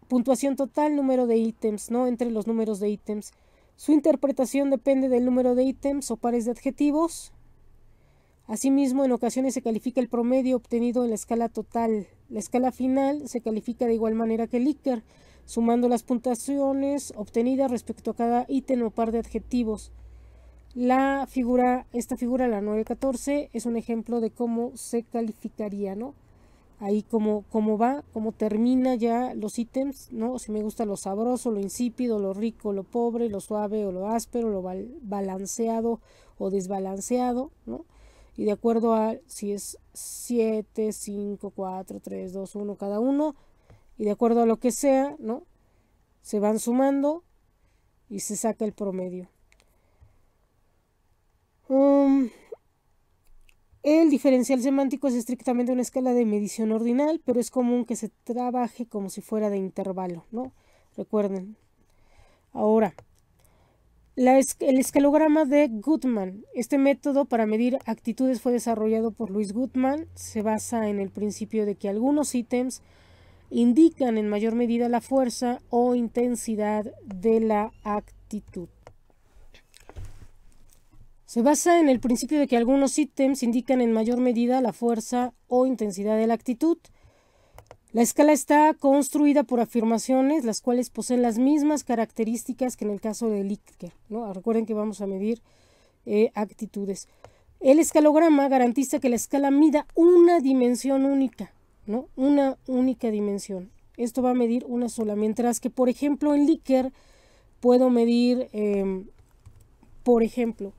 puntuación total, número de ítems, ¿no? Entre los números de ítems. Su interpretación depende del número de ítems o pares de adjetivos. Asimismo, en ocasiones se califica el promedio obtenido en la escala total. La escala final se califica de igual manera que el ICAR sumando las puntuaciones obtenidas respecto a cada ítem o par de adjetivos. La figura, esta figura, la 914, es un ejemplo de cómo se calificaría, ¿no? Ahí cómo, cómo va, cómo termina ya los ítems, ¿no? Si me gusta lo sabroso, lo insípido, lo rico, lo pobre, lo suave o lo áspero, lo balanceado o desbalanceado, ¿no? Y de acuerdo a si es 7, 5, 4, 3, 2, 1 cada uno, y de acuerdo a lo que sea, ¿no? Se van sumando y se saca el promedio. Um, el diferencial semántico es estrictamente una escala de medición ordinal, pero es común que se trabaje como si fuera de intervalo, ¿no? Recuerden. Ahora, el escalograma de Goodman. Este método para medir actitudes fue desarrollado por Luis Goodman. Se basa en el principio de que algunos ítems indican en mayor medida la fuerza o intensidad de la actitud. Se basa en el principio de que algunos ítems indican en mayor medida la fuerza o intensidad de la actitud. La escala está construida por afirmaciones, las cuales poseen las mismas características que en el caso de Likert. Recuerden que vamos a medir eh, actitudes. El escalograma garantiza que la escala mida una dimensión única, ¿no? Una única dimensión. Esto va a medir una sola. Mientras que, por ejemplo, en Likert puedo medir, em, por ejemplo,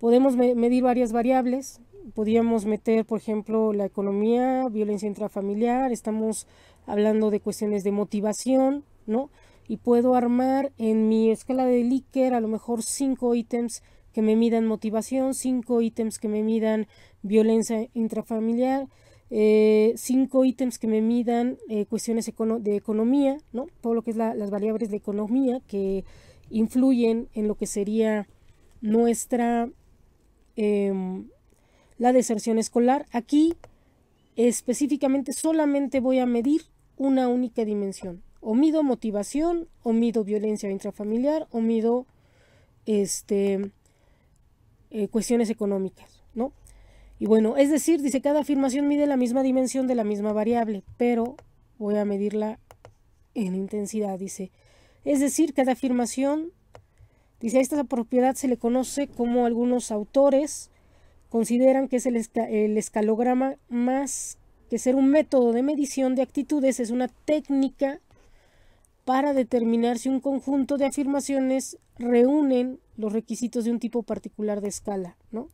podemos medir varias variables. Podríamos meter, por ejemplo, la economía, violencia intrafamiliar, estamos hablando de cuestiones de motivación, ¿no? Y puedo armar en mi escala de Likert a lo mejor cinco ítems que me midan motivación, cinco ítems que me midan violencia intrafamiliar, eh, cinco ítems que me midan eh, cuestiones de economía, ¿no? todo lo que es las variables de economía que influyen en lo que sería nuestra em, la deserción escolar. Aquí específicamente solamente voy a medir una única dimensión. O mido motivación, o mido violencia intrafamiliar, o mido este, eh, cuestiones económicas, ¿no? Y bueno, es decir, dice, cada afirmación mide la misma dimensión de la misma variable, pero voy a medirla en intensidad, dice. Es decir, cada afirmación, dice, a esta propiedad se le conoce como algunos autores consideran que es el, escalograma más que ser un método de medición de actitudes, es una técnica para determinar si un conjunto de afirmaciones reúnen los requisitos de un tipo particular de escala, ¿no?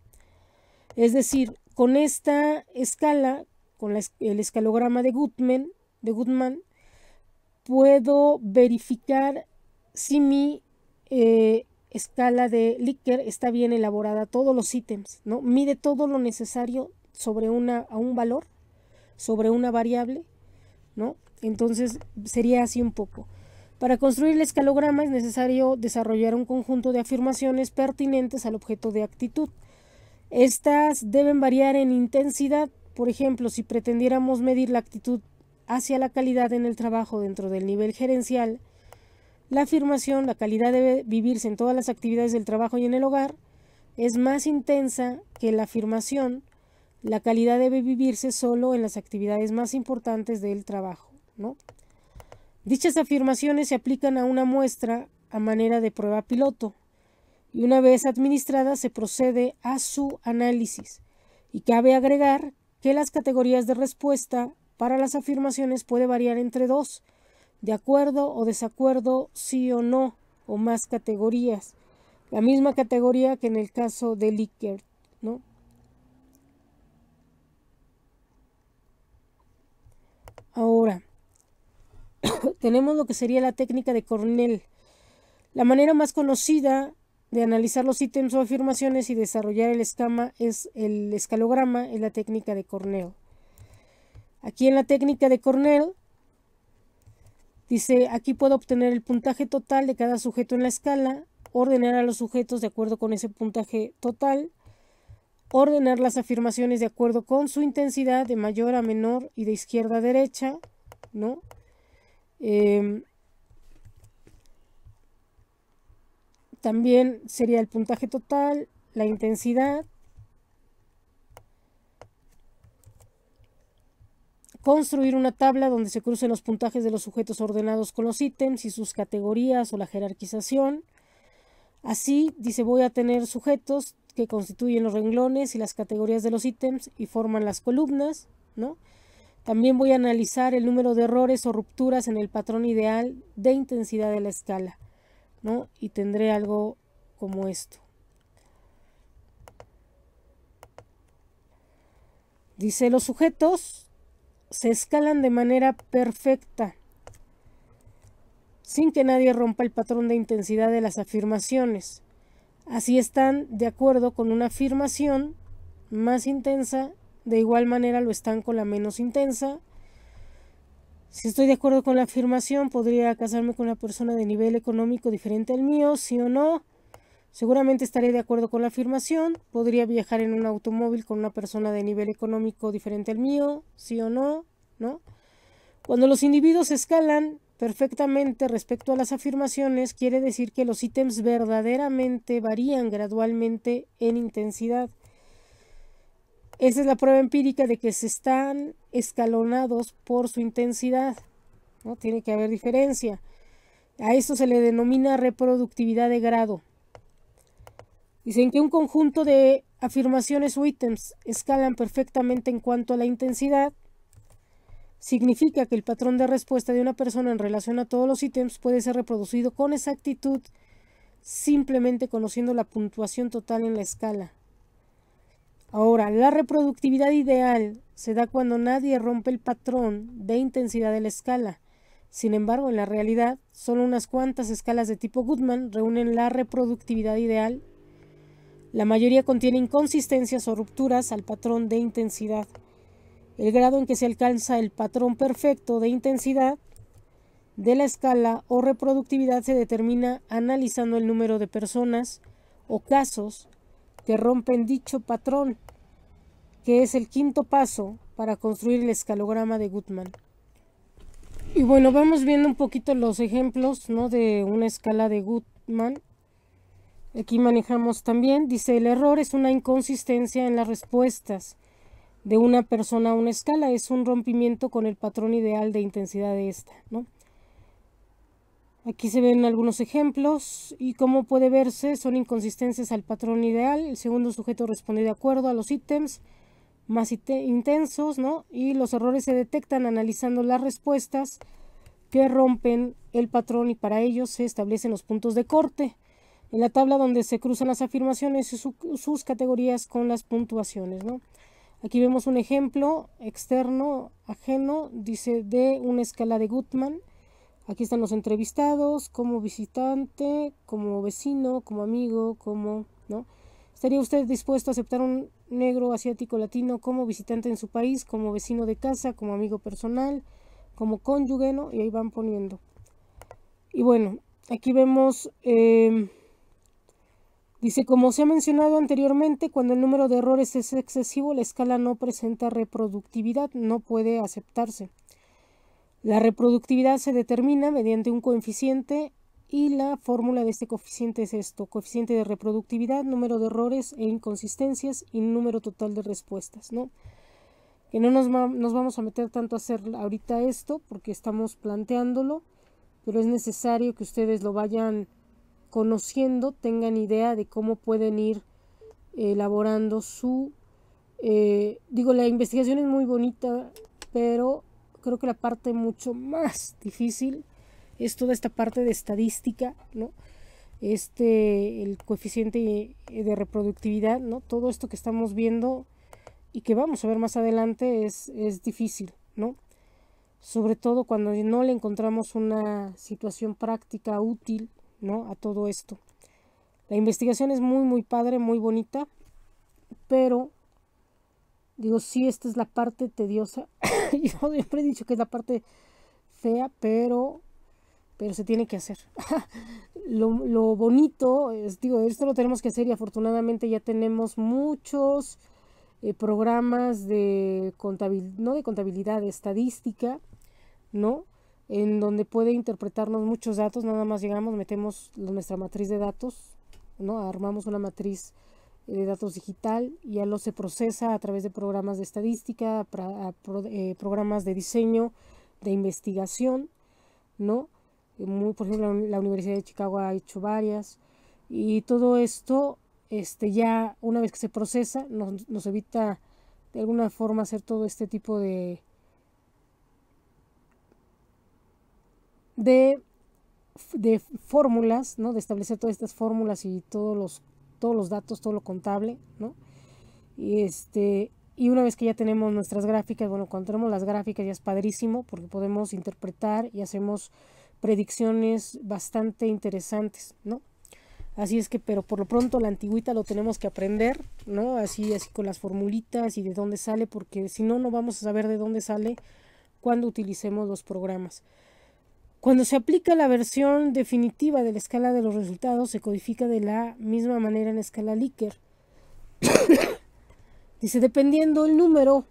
Es decir, con esta escala, con el escalograma de Goodman, de puedo verificar si mi eh, escala de Likert está bien elaborada, todos los ítems, ¿no? Mide todo lo necesario sobre una, a un valor, sobre una variable, ¿no? Entonces sería así un poco. Para construir el escalograma es necesario desarrollar un conjunto de afirmaciones pertinentes al objeto de actitud. Estas deben variar en intensidad, por ejemplo, si pretendiéramos medir la actitud hacia la calidad en el trabajo dentro del nivel gerencial, la afirmación la calidad debe vivirse en todas las actividades del trabajo y en el hogar es más intensa que la afirmación la calidad debe vivirse solo en las actividades más importantes del trabajo. ¿no? Dichas afirmaciones se aplican a una muestra a manera de prueba piloto y una vez administrada se procede a su análisis. Y cabe agregar que las categorías de respuesta para las afirmaciones puede variar entre dos, de acuerdo o desacuerdo, sí o no, o más categorías. La misma categoría que en el caso de Likert, ¿no? Ahora, tenemos lo que sería la técnica de Cornell. La manera más conocida de analizar los ítems o afirmaciones y desarrollar el escama es el escalograma en la técnica de Cornell. Aquí en la técnica de Cornell dice, aquí puedo obtener el puntaje total de cada sujeto en la escala, ordenar a los sujetos de acuerdo con ese puntaje total, ordenar las afirmaciones de acuerdo con su intensidad de mayor a menor y de izquierda a derecha, ¿no? Em, también sería el puntaje total, la intensidad, construir una tabla donde se crucen los puntajes de los sujetos ordenados con los ítems y sus categorías o la jerarquización. Así, dice, voy a tener sujetos que constituyen los renglones y las categorías de los ítems y forman las columnas, ¿no? También voy a analizar el número de errores o rupturas en el patrón ideal de intensidad de la escala. Y tendré algo como esto. Dice, los sujetos se escalan de manera perfecta, sin que nadie rompa el patrón de intensidad de las afirmaciones. Así están de acuerdo con una afirmación más intensa, de igual manera lo están con la menos intensa si estoy de acuerdo con la afirmación, podría casarme con una persona de nivel económico diferente al mío, sí o no. Seguramente estaré de acuerdo con la afirmación. Podría viajar en un automóvil con una persona de nivel económico diferente al mío, sí o no, ¿no? Cuando los individuos escalan perfectamente respecto a las afirmaciones, quiere decir que los ítems verdaderamente varían gradualmente en intensidad. Esa es la prueba empírica de que se están escalonados por su intensidad. ¿no? Tiene que haber diferencia. A esto se le denomina reproductividad de grado. Dicen que un conjunto de afirmaciones o ítems escalan perfectamente en cuanto a la intensidad. Significa que el patrón de respuesta de una persona en relación a todos los ítems puede ser reproducido con exactitud simplemente conociendo la puntuación total en la escala. Ahora, la reproductividad ideal se da cuando nadie rompe el patrón de intensidad de la escala. Sin embargo, en la realidad, solo unas cuantas escalas de tipo Goodman reúnen la reproductividad ideal. La mayoría contiene inconsistencias o rupturas al patrón de intensidad. El grado en que se alcanza el patrón perfecto de intensidad de la escala o reproductividad se determina analizando el número de personas o casos que rompen dicho patrón, que es el quinto paso para construir el escalograma de Gutmann. Y bueno, vamos viendo un poquito los ejemplos ¿no? de una escala de Gutmann. Aquí manejamos también, dice, el error es una inconsistencia en las respuestas de una persona a una escala, es un rompimiento con el patrón ideal de intensidad de esta, ¿no? Aquí se ven algunos ejemplos y como puede verse son inconsistencias al patrón ideal. El segundo sujeto responde de acuerdo a los ítems más intensos, ¿no? Y los errores se detectan analizando las respuestas que rompen el patrón y para ello se establecen los puntos de corte en la tabla donde se cruzan las afirmaciones y sus categorías con las puntuaciones, Aquí vemos un ejemplo externo, ajeno, dice de una escala de Gutmann. Aquí están los entrevistados, como visitante, como vecino, como amigo, como, ¿no? ¿Estaría usted dispuesto a aceptar un negro asiático latino como visitante en su país, como vecino de casa, como amigo personal, como cónyuge, ¿no? Y ahí van poniendo. Y bueno, aquí vemos, em, dice, como se ha mencionado anteriormente, cuando el número de errores es excesivo, la escala no presenta reproductividad, no puede aceptarse. La reproductividad se determina mediante un coeficiente y la fórmula de este coeficiente es esto, coeficiente de reproductividad, número de errores e inconsistencias y número total de respuestas, ¿no? Que no nos, nos vamos a meter tanto a hacer ahorita esto porque estamos planteándolo, pero es necesario que ustedes lo vayan conociendo, tengan idea de cómo pueden ir elaborando su... Eh, digo, la investigación es muy bonita, pero creo que la parte mucho más difícil es toda esta parte de estadística, ¿no? Este, el coeficiente de reproductividad, ¿no? Todo esto que estamos viendo y que vamos a ver más adelante es, es difícil, ¿no? Sobre todo cuando no le encontramos una situación práctica útil, ¿no? A todo esto. La investigación es muy, muy padre, muy bonita, pero Digo, sí, esta es la parte tediosa. Yo siempre he dicho que es la parte fea, pero, pero se tiene que hacer. lo, bonito es, digo, esto lo tenemos que hacer y afortunadamente ya tenemos muchos eh, programas de contabilidad, no de contabilidad, de estadística, ¿no? en donde puede interpretarnos muchos datos, nada más llegamos, metemos nuestra matriz de datos, ¿no? Armamos una matriz de datos digital, ya lo se procesa a través de programas de estadística, eh, programas de diseño, de investigación, ¿no? Muy, por ejemplo, la, Universidad de Chicago ha hecho varias. Y todo esto, este, ya una vez que se procesa, nos, evita de alguna forma hacer todo este tipo de, de fórmulas, ¿no? De establecer todas estas fórmulas y todos los todos los datos, todo lo contable, ¿no? Y, este, y una vez que ya tenemos nuestras gráficas, bueno, cuando tenemos las gráficas ya es padrísimo porque podemos interpretar y hacemos predicciones bastante interesantes, ¿no? Así es que, pero por lo pronto la antigüita lo tenemos que aprender, ¿no? Así, así con las formulitas y de dónde sale, porque si no, no vamos a saber de dónde sale cuando utilicemos los programas. Cuando se aplica la versión definitiva de la escala de los resultados, se codifica de la misma manera en escala Likert. Dice, dependiendo el número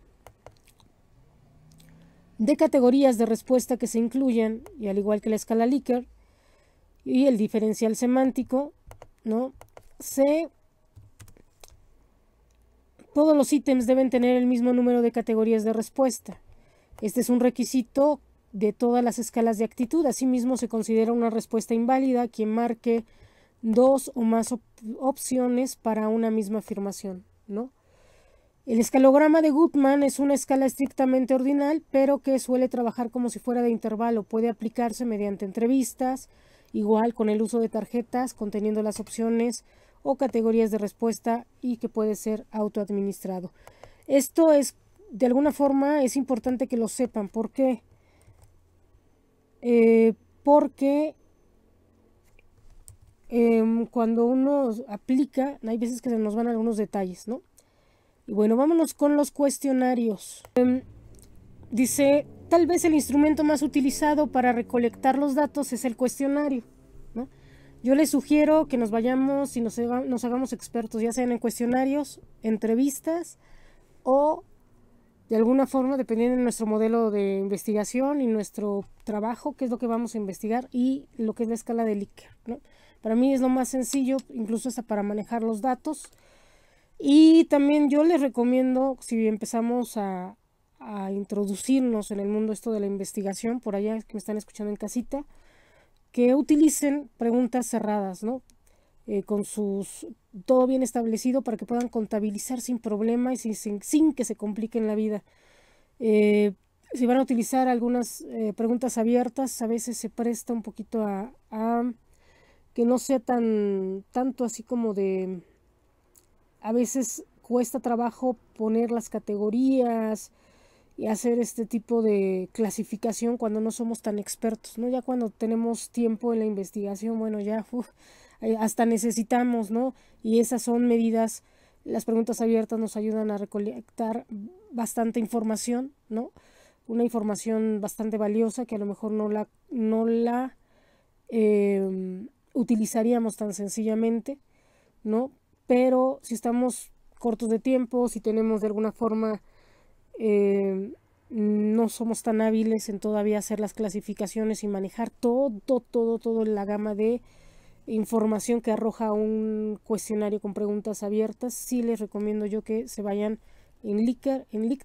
de categorías de respuesta que se incluyan, y al igual que la escala Likert, y el diferencial semántico, ¿no? Se... Todos los ítems deben tener el mismo número de categorías de respuesta. Este es un requisito de todas las escalas de actitud. Asimismo, se considera una respuesta inválida quien marque dos o más opciones para una misma afirmación, ¿no? El escalograma de Gutmann es una escala estrictamente ordinal, pero que suele trabajar como si fuera de intervalo. Puede aplicarse mediante entrevistas, igual con el uso de tarjetas conteniendo las opciones o categorías de respuesta y que puede ser autoadministrado. Esto es, de alguna forma, es importante que lo sepan. ¿Por qué? Eh, porque em, cuando uno aplica, hay veces que se nos van algunos detalles, ¿no? Y bueno, vámonos con los cuestionarios. Em, dice, tal vez el instrumento más utilizado para recolectar los datos es el cuestionario, Yo les sugiero que nos vayamos y nos hagamos expertos, ya sean en cuestionarios, entrevistas o de alguna forma, dependiendo de nuestro modelo de investigación y nuestro trabajo, qué es lo que vamos a investigar y lo que es la escala de Likert. ¿no? Para mí es lo más sencillo, incluso hasta para manejar los datos. Y también yo les recomiendo, si empezamos a, a introducirnos en el mundo esto de la investigación, por allá que me están escuchando en casita, que utilicen preguntas cerradas, ¿no? Eh, con sus todo bien establecido para que puedan contabilizar sin problemas y sin, que se compliquen la vida. Eh, si van a utilizar algunas eh, preguntas abiertas, a veces se presta un poquito a, que no sea tan tanto así como de a veces cuesta trabajo poner las categorías y hacer este tipo de clasificación cuando no somos tan expertos, ¿no? Ya cuando tenemos tiempo en la investigación, bueno, ya eh, hasta necesitamos, ¿no? Y esas son medidas, las preguntas abiertas nos ayudan a recolectar bastante información, ¿no? Una información bastante valiosa que a lo mejor no la, no la em, utilizaríamos tan sencillamente, ¿no? Pero si estamos cortos de tiempo, si tenemos de alguna forma... Em, no somos tan hábiles en todavía hacer las clasificaciones y manejar todo, todo, todo la gama de información que arroja un cuestionario con preguntas abiertas, sí les recomiendo yo que se vayan en Licker, en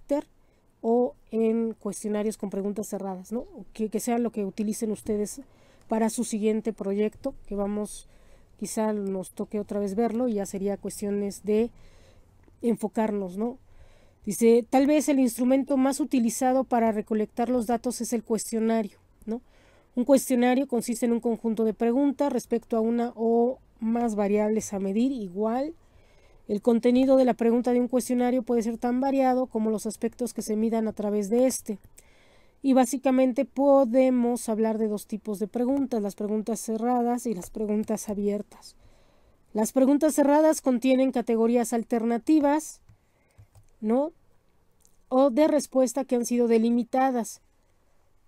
o en cuestionarios con preguntas cerradas, ¿no? que, que sea lo que utilicen ustedes para su siguiente proyecto, que vamos, quizá nos toque otra vez verlo, y ya sería cuestiones de enfocarnos, ¿no? Dice, tal vez el instrumento más utilizado para recolectar los datos es el cuestionario. Un cuestionario consiste en un conjunto de preguntas respecto a una o más variables a medir igual. El contenido de la pregunta de un cuestionario puede ser tan variado como los aspectos que se midan a través de este. Y básicamente podemos hablar de dos tipos de preguntas, las preguntas cerradas y las preguntas abiertas. Las preguntas cerradas contienen categorías alternativas, ¿no? O de respuesta que han sido delimitadas.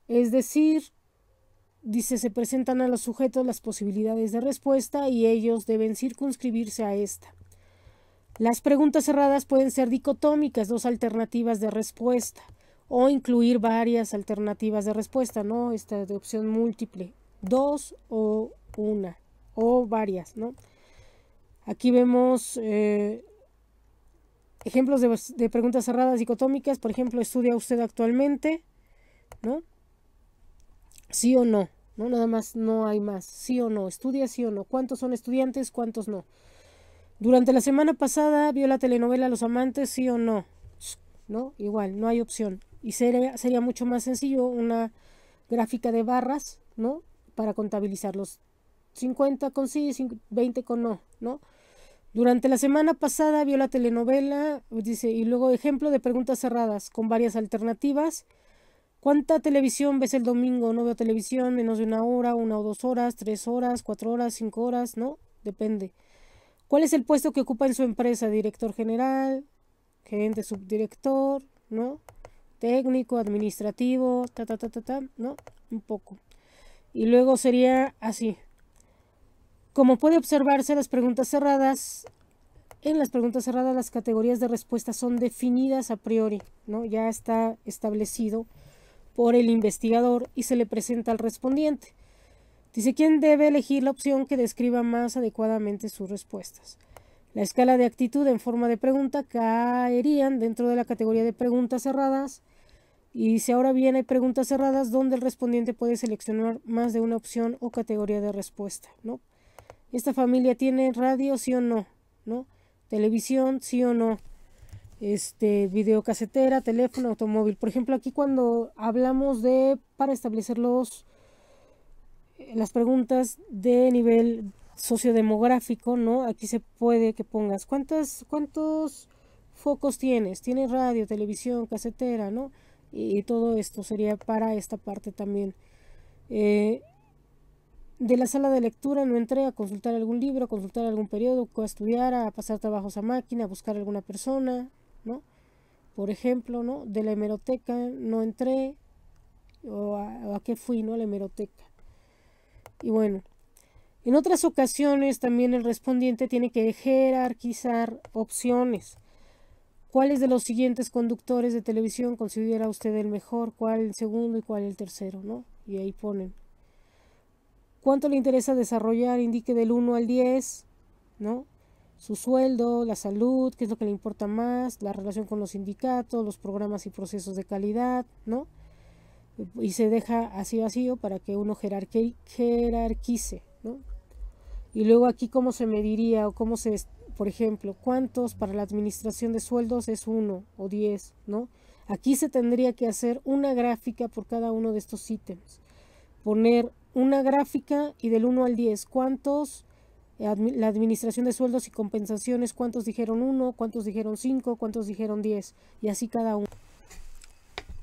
Es decir, dice, se presentan a los sujetos las posibilidades de respuesta y ellos deben circunscribirse a esta. Las preguntas cerradas pueden ser dicotómicas, dos alternativas de respuesta, o incluir varias alternativas de respuesta, ¿no? Esta de opción múltiple, dos o una, o varias, ¿no? Aquí vemos eh, ejemplos de, preguntas cerradas dicotómicas, por ejemplo, ¿estudia usted actualmente? ¿No? ¿Sí o no? ¿no? Nada más no hay más, sí o no, estudia sí o no, cuántos son estudiantes, cuántos no. Durante la semana pasada vio la telenovela Los Amantes, sí o no, ¿no? Igual, no hay opción. Y sería, mucho más sencillo una gráfica de barras, ¿no? Para contabilizarlos. 50 con sí, 20 con no, ¿no? Durante la semana pasada vio la telenovela, dice, y luego ejemplo de preguntas cerradas con varias alternativas ¿Cuánta televisión ves el domingo? No veo televisión, menos de una hora, una o dos horas, tres horas, cuatro horas, cinco horas, ¿no? Depende. ¿Cuál es el puesto que ocupa en su empresa? Director general, gerente subdirector, ¿no? Técnico, administrativo, ta, ta, ta, ta, ta, ¿no? Un poco. Y luego sería así. Como puede observarse, las preguntas cerradas en las preguntas cerradas las categorías de respuesta son definidas a priori, ¿no? Ya está establecido por el investigador y se le presenta al respondiente. Dice quién debe elegir la opción que describa más adecuadamente sus respuestas. La escala de actitud en forma de pregunta caerían dentro de la categoría de preguntas cerradas. Y si ahora bien hay preguntas cerradas donde el respondiente puede seleccionar más de una opción o categoría de respuesta, ¿no? Esta familia tiene radio, sí o no, ¿no? Televisión, sí o no este, video casetera teléfono, automóvil. Por ejemplo, aquí cuando hablamos de, para establecer los, las preguntas de nivel sociodemográfico, ¿no? Aquí se puede que pongas cuántas, cuántos focos tienes, tienes radio, televisión, casetera, ¿no? Y, todo esto sería para esta parte también. Eh, de la sala de lectura no entré a consultar algún libro, a consultar algún periódico, a estudiar, a pasar trabajos a máquina, a buscar alguna persona, ¿no? Por ejemplo, ¿no? De la hemeroteca no entré, o a, qué fui, ¿no? A la hemeroteca. Y bueno, en otras ocasiones también el respondiente tiene que jerarquizar opciones. ¿Cuáles de los siguientes conductores de televisión considera usted el mejor? ¿Cuál el segundo y cuál el tercero? ¿no? Y ahí ponen. ¿Cuánto le interesa desarrollar? Indique del 1 al 10, ¿no? su sueldo, la salud, qué es lo que le importa más, la relación con los sindicatos, los programas y procesos de calidad, ¿no? Y se deja así vacío para que uno jerarquice, ¿no? Y luego aquí cómo se mediría o cómo se, por ejemplo, cuántos para la administración de sueldos es uno o diez, ¿no? Aquí se tendría que hacer una gráfica por cada uno de estos ítems. Poner una gráfica y del 1 al 10, ¿cuántos la administración de sueldos y compensaciones, cuántos dijeron uno, cuántos dijeron cinco, cuántos dijeron diez, y así cada uno.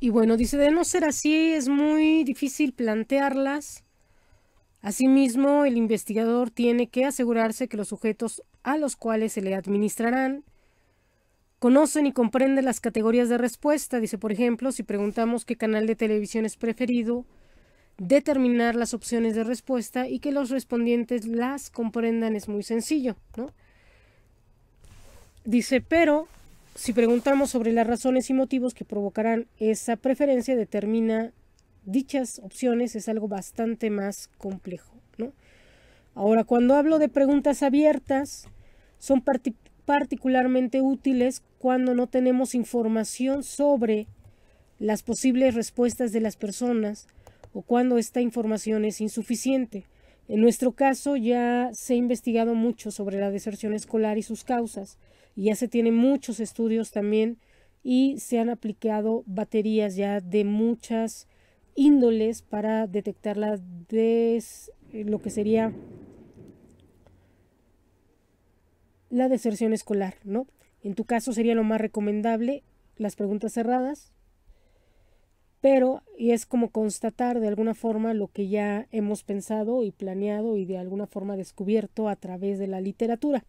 Y bueno, dice, de no ser así, es muy difícil plantearlas. Asimismo, el investigador tiene que asegurarse que los sujetos a los cuales se le administrarán conocen y comprenden las categorías de respuesta. Dice, por ejemplo, si preguntamos qué canal de televisión es preferido, determinar las opciones de respuesta y que los respondientes las comprendan es muy sencillo, ¿no? Dice, pero si preguntamos sobre las razones y motivos que provocarán esa preferencia, determina dichas opciones es algo bastante más complejo, Ahora, cuando hablo de preguntas abiertas, son particularmente útiles cuando no tenemos información sobre las posibles respuestas de las personas, o cuando esta información es insuficiente. En nuestro caso ya se ha investigado mucho sobre la deserción escolar y sus causas, y ya se tienen muchos estudios también y se han aplicado baterías ya de muchas índoles para detectar eh, lo que sería la deserción escolar, ¿no? En tu caso sería lo más recomendable las preguntas cerradas, pero y es como constatar de alguna forma lo que ya hemos pensado y planeado y de alguna forma descubierto a través de la literatura.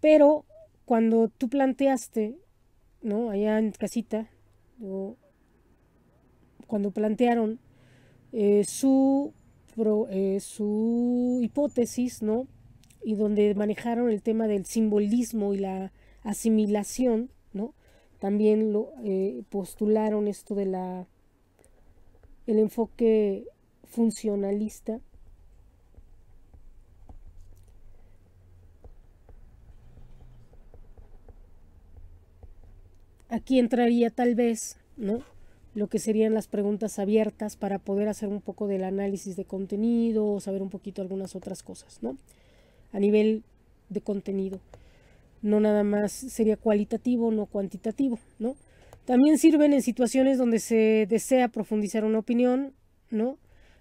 Pero cuando tú planteaste, ¿no? Allá en casita, cuando plantearon eh, su, eh, su hipótesis, ¿no? Y donde manejaron el tema del simbolismo y la asimilación, ¿no? También lo eh, postularon esto de la el enfoque funcionalista. Aquí entraría tal vez ¿no? lo que serían las preguntas abiertas para poder hacer un poco del análisis de contenido o saber un poquito algunas otras cosas, ¿no? A nivel de contenido. No nada más sería cualitativo, no cuantitativo, ¿no? También sirven en situaciones donde se desea profundizar una opinión, ¿no?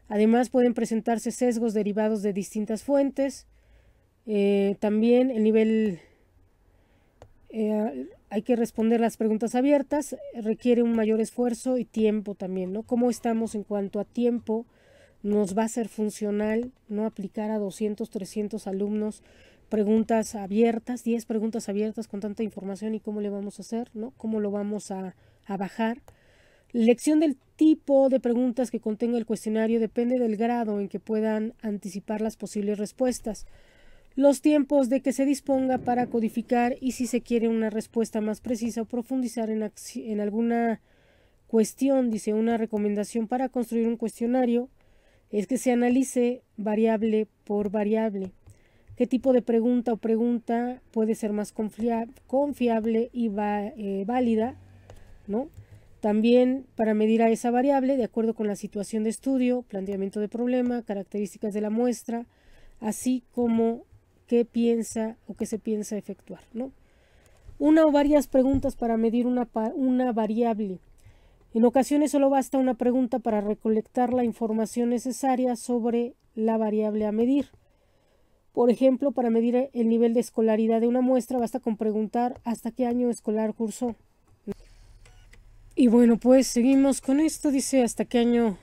Además pueden presentarse sesgos derivados de distintas fuentes. Eh, también el nivel... Eh, hay que responder las preguntas abiertas, requiere un mayor esfuerzo y tiempo también, ¿no? ¿Cómo estamos en cuanto a tiempo? ¿Nos va a ser funcional no aplicar a 200, 300 alumnos preguntas abiertas, 10 preguntas abiertas con tanta información y cómo le vamos a hacer, ¿Cómo lo vamos a, a bajar? Lección del tipo de preguntas que contenga el cuestionario depende del grado en que puedan anticipar las posibles respuestas, los tiempos de que se disponga para codificar y si se quiere una respuesta más precisa o profundizar en, en alguna cuestión, dice una recomendación para construir un cuestionario, es que se analice variable por variable qué tipo de pregunta o pregunta puede ser más confiable y eh, válida, ¿no? También para medir a esa variable, de acuerdo con la situación de estudio, planteamiento de problema, características de la muestra, así como qué piensa o qué se piensa efectuar, ¿no? Una o varias preguntas para medir una, una variable. En ocasiones solo basta una pregunta para recolectar la información necesaria sobre la variable a medir. Por ejemplo, para medir e, el nivel de escolaridad de una muestra basta con preguntar hasta qué año escolar cursó. Y bueno, pues seguimos con esto. Dice hasta qué año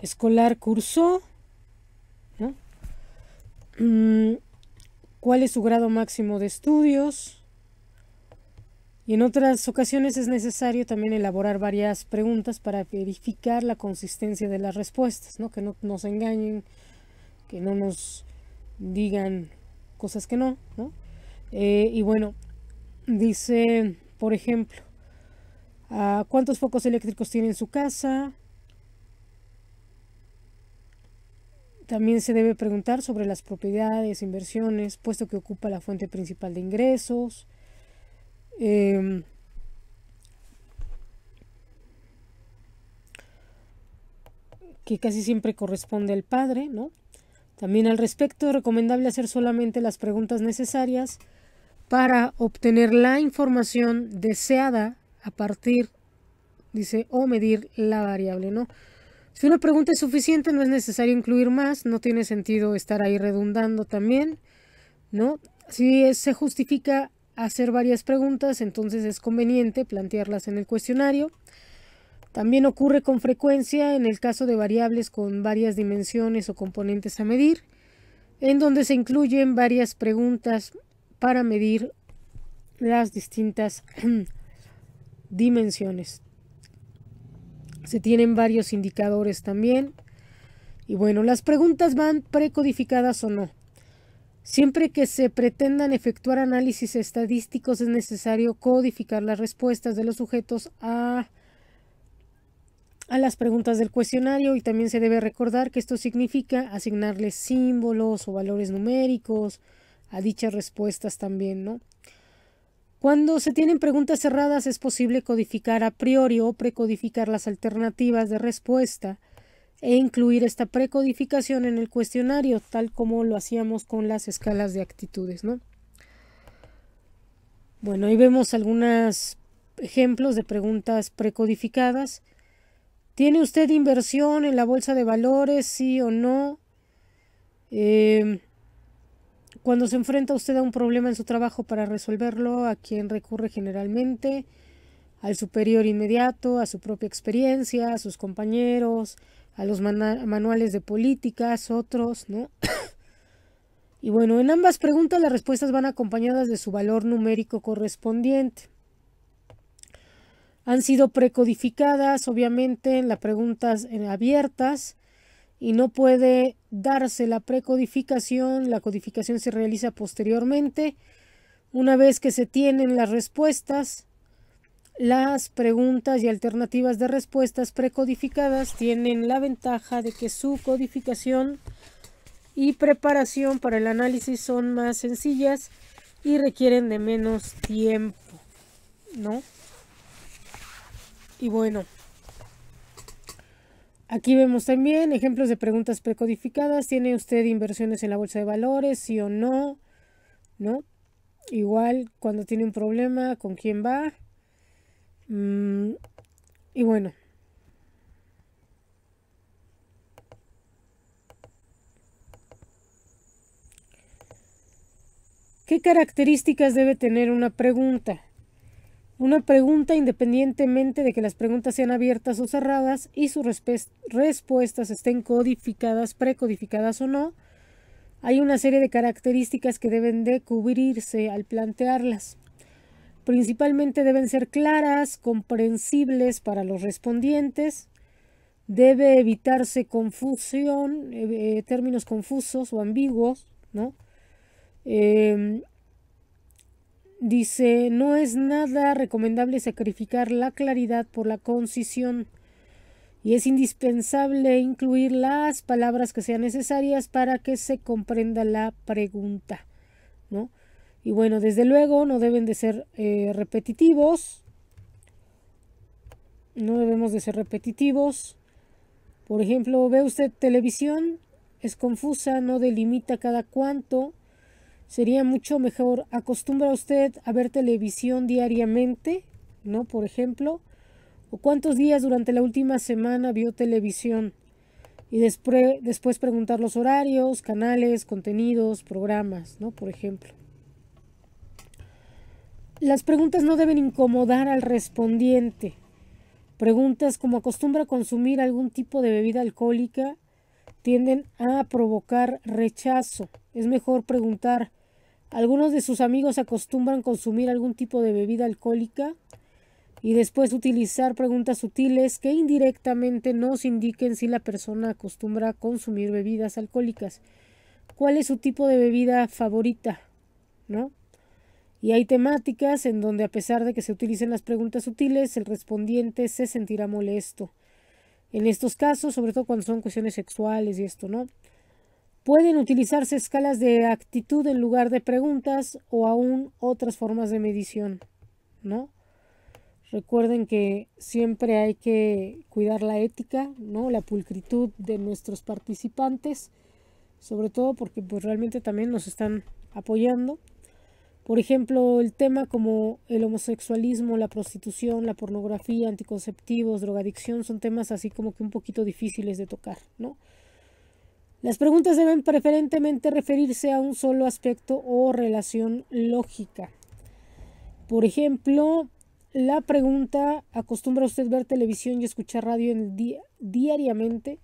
escolar cursó. Mm, ¿Cuál es su grado máximo de estudios? Y en otras ocasiones es necesario también elaborar varias preguntas para verificar la consistencia de las respuestas, ¿no? que no nos engañen, que no nos digan cosas que no, ¿no? Eh, y bueno, dice, por ejemplo, ah, ¿cuántos focos eléctricos tiene en su casa? También se debe preguntar sobre las propiedades, inversiones, puesto que ocupa la fuente principal de ingresos. Em, que casi siempre corresponde al padre, ¿no? También al respecto, recomendable hacer solamente las preguntas necesarias para obtener la información deseada a partir, dice, o medir la variable, ¿no? Si una pregunta es suficiente, no es necesario incluir más, no tiene sentido estar ahí redundando también, ¿no? Si se justifica hacer varias preguntas, entonces es conveniente plantearlas en el cuestionario. También ocurre con frecuencia en el caso de variables con varias dimensiones o componentes a medir, en donde se incluyen varias preguntas para medir las distintas dimensiones. Se tienen varios indicadores también. Y bueno, las preguntas van precodificadas o no. Siempre que se pretendan efectuar análisis estadísticos es necesario codificar las respuestas de los sujetos a a las preguntas del cuestionario y también se debe recordar que esto significa asignarles símbolos o valores numéricos a dichas respuestas también, ¿no? Cuando se tienen preguntas cerradas es posible codificar a priori o precodificar las alternativas de respuesta e incluir esta precodificación en el cuestionario, tal como lo hacíamos con las escalas de actitudes, ¿no? Bueno, ahí vemos algunos ejemplos de preguntas precodificadas. ¿Tiene usted inversión en la bolsa de valores, sí o no? Em, cuando se enfrenta usted a un problema en su trabajo para resolverlo, ¿a quién recurre generalmente? Al superior inmediato, a su propia experiencia, a sus compañeros, a los manuales de políticas, otros, ¿no? y bueno, en ambas preguntas las respuestas van acompañadas de su valor numérico correspondiente han sido precodificadas, obviamente, en las preguntas abiertas y no puede darse la precodificación. La codificación se realiza posteriormente. Una vez que se tienen las respuestas, las preguntas y alternativas de respuestas precodificadas tienen la ventaja de que su codificación y preparación para el análisis son más sencillas y requieren de menos tiempo, ¿no? Y bueno, aquí vemos también ejemplos de preguntas precodificadas. ¿Tiene usted inversiones en la bolsa de valores? ¿Sí o no? ¿No? Igual, cuando tiene un problema, ¿con quién va? Mm, y bueno. ¿Qué características debe tener una pregunta? una pregunta independientemente de que las preguntas sean abiertas o cerradas y sus respuestas estén codificadas, precodificadas o no, hay una serie de características que deben de cubrirse al plantearlas. Principalmente deben ser claras, comprensibles para los respondientes, debe evitarse confusión, eh, eh, términos confusos o ambiguos, ¿no? Em, Dice, no es nada recomendable sacrificar la claridad por la concisión y es indispensable incluir las palabras que sean necesarias para que se comprenda la pregunta, ¿no? Y bueno, desde luego no deben de ser eh, repetitivos, no debemos de ser repetitivos. Por ejemplo, ve usted televisión, es confusa, no delimita cada cuánto, Sería mucho mejor. ¿Acostumbra usted a ver televisión diariamente? ¿No? Por ejemplo. ¿O cuántos días durante la última semana vio televisión? Y después, después preguntar los horarios, canales, contenidos, programas, ¿no? Por ejemplo. Las preguntas no deben incomodar al respondiente. Preguntas como acostumbra consumir algún tipo de bebida alcohólica tienden a provocar rechazo. Es mejor preguntar algunos de sus amigos acostumbran consumir algún tipo de bebida alcohólica y después utilizar preguntas sutiles que indirectamente nos indiquen si la persona acostumbra a consumir bebidas alcohólicas. ¿Cuál es su tipo de bebida favorita? ¿No? Y hay temáticas en donde a pesar de que se utilicen las preguntas sutiles, el respondiente se sentirá molesto. En estos casos, sobre todo cuando son cuestiones sexuales y esto, ¿no? Pueden utilizarse escalas de actitud en lugar de preguntas o aún otras formas de medición, ¿no? Recuerden que siempre hay que cuidar la ética, ¿no? La pulcritud de nuestros participantes, sobre todo porque pues, realmente también nos están apoyando. Por ejemplo, el tema como el homosexualismo, la prostitución, la pornografía, anticonceptivos, drogadicción, son temas así como que un poquito difíciles de tocar, ¿no? Las preguntas deben preferentemente referirse a un solo aspecto o relación lógica. Por ejemplo, la pregunta, ¿acostumbra usted ver televisión y escuchar radio en diariamente?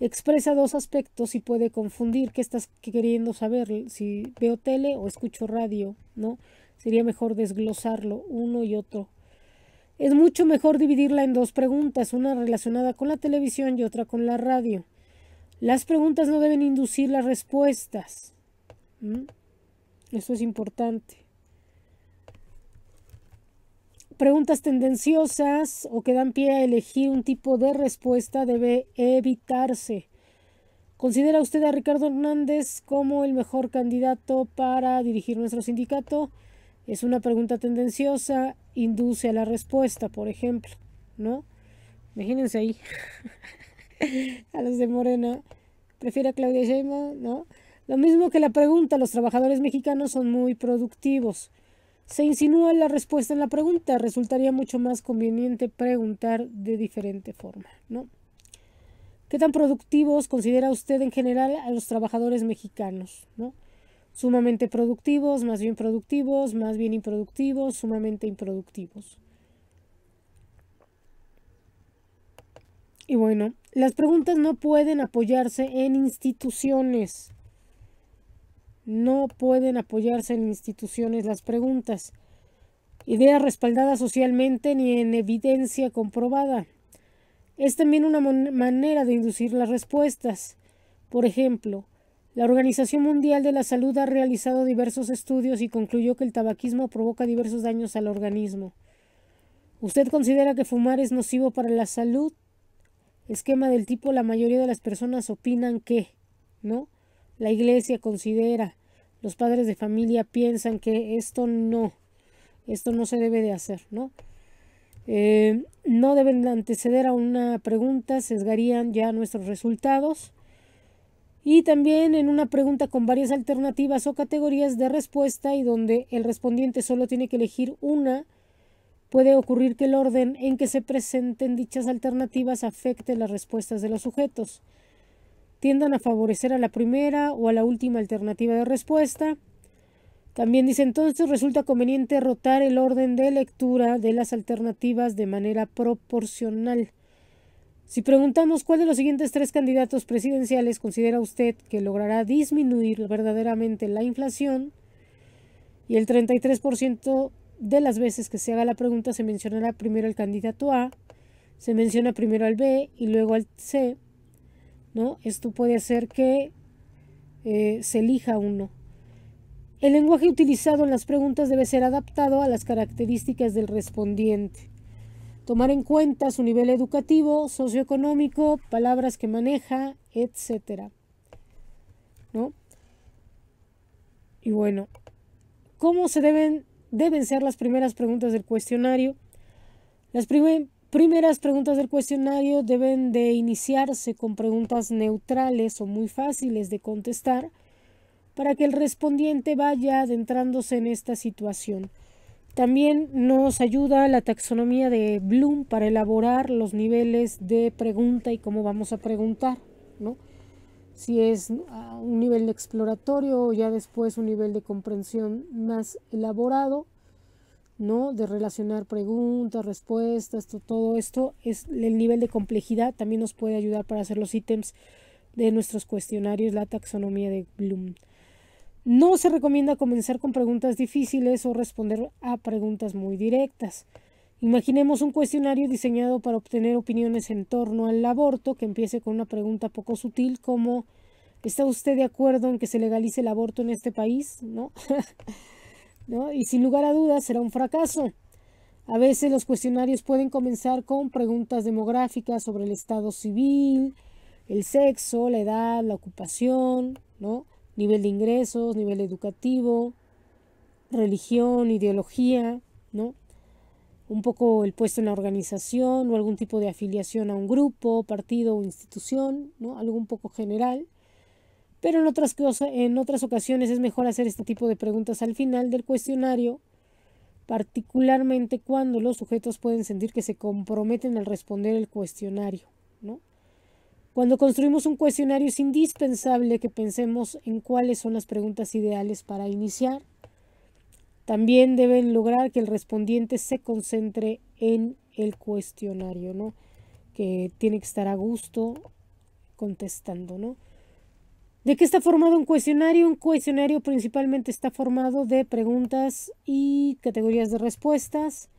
Expresa dos aspectos y puede confundir qué estás queriendo saber, si veo tele o escucho radio, ¿no? Sería mejor desglosarlo uno y otro. Es mucho mejor dividirla en dos preguntas, una relacionada con la televisión y otra con la radio. Las preguntas no deben inducir las respuestas. ¿Mm? Eso es importante. Preguntas tendenciosas o que dan pie a elegir un tipo de respuesta debe evitarse. ¿Considera usted a Ricardo Hernández como el mejor candidato para dirigir nuestro sindicato? Es una pregunta tendenciosa, induce a la respuesta, por ejemplo, ¿no? Imagínense ahí. a los de Morena. Prefiero a Claudia Sheinbaum, ¿no? Lo mismo que la pregunta, los trabajadores mexicanos son muy productivos. Se insinúa la respuesta en la pregunta, resultaría mucho más conveniente preguntar de diferente forma, ¿no? ¿Qué tan productivos considera usted en general a los trabajadores mexicanos, Sumamente productivos, más bien productivos, más bien improductivos, sumamente improductivos. Y bueno, las preguntas no pueden apoyarse en instituciones. No pueden apoyarse en instituciones las preguntas. Ideas respaldadas socialmente ni en evidencia comprobada. Es también una manera de inducir las respuestas. Por ejemplo, la Organización Mundial de la Salud ha realizado diversos estudios y concluyó que el tabaquismo provoca diversos daños al organismo. ¿Usted considera que fumar es nocivo para la salud? esquema del tipo la mayoría de las personas opinan que, ¿no? La iglesia considera, los padres de familia piensan que esto no, esto no se debe de hacer, ¿no? Eh, no deben anteceder a una pregunta, sesgarían ya nuestros resultados. Y también en una pregunta con varias alternativas o categorías de respuesta y donde el respondiente solo tiene que elegir una Puede ocurrir que el orden en que se presenten dichas alternativas afecte las respuestas de los sujetos. Tiendan a favorecer a la primera o a la última alternativa de respuesta. También dice entonces resulta conveniente rotar el orden de lectura de las alternativas de manera proporcional. Si preguntamos cuál de los siguientes tres candidatos presidenciales considera usted que logrará disminuir verdaderamente la inflación, y el 33% de las veces que se haga la pregunta se mencionará primero el candidato A, se menciona primero al B y luego al C, ¿no? Esto puede hacer que eh, se elija uno. El lenguaje utilizado en las preguntas debe ser adaptado a las características del respondiente. Tomar en cuenta su nivel educativo, socioeconómico, palabras que maneja, etc. ¿No? Y bueno, ¿cómo se deben deben ser las primeras preguntas del cuestionario. Las primeras preguntas del cuestionario deben de iniciarse con preguntas neutrales o muy fáciles de contestar para que el respondiente vaya adentrándose en esta situación. También nos ayuda la taxonomía de Bloom para elaborar los niveles de pregunta y cómo vamos a preguntar, ¿no? si es a ah, un nivel exploratorio o ya después un nivel de comprensión más elaborado, ¿no? De relacionar preguntas, respuestas, todo esto, es el nivel de complejidad también nos puede ayudar para hacer los ítems de nuestros cuestionarios, la taxonomía de Bloom. No se recomienda comenzar con preguntas difíciles o responder a preguntas muy directas. Imaginemos un cuestionario diseñado para obtener opiniones en torno al aborto que empiece con una pregunta poco sutil como ¿está usted de acuerdo en que se legalice el aborto en este país? ¿No? Y sin lugar a dudas será un fracaso. A veces los cuestionarios pueden comenzar con preguntas demográficas sobre el estado civil, el sexo, la edad, la ocupación, ¿no? nivel de ingresos, nivel educativo, religión, ideología, ¿no? un poco el puesto en la organización o algún tipo de afiliación a un grupo, partido o institución, ¿no? algo un poco general. Pero en otras, en otras ocasiones es mejor hacer este tipo de preguntas al final del cuestionario, particularmente cuando los sujetos pueden sentir que se comprometen al responder el cuestionario. Cuando construimos un cuestionario es indispensable que pensemos en cuáles son las preguntas ideales para iniciar también deben lograr que el respondiente se concentre en el cuestionario, ¿no? Que tiene que estar a gusto contestando, ¿no? ¿De qué está formado un cuestionario? Un cuestionario principalmente está formado de preguntas y categorías de respuestas,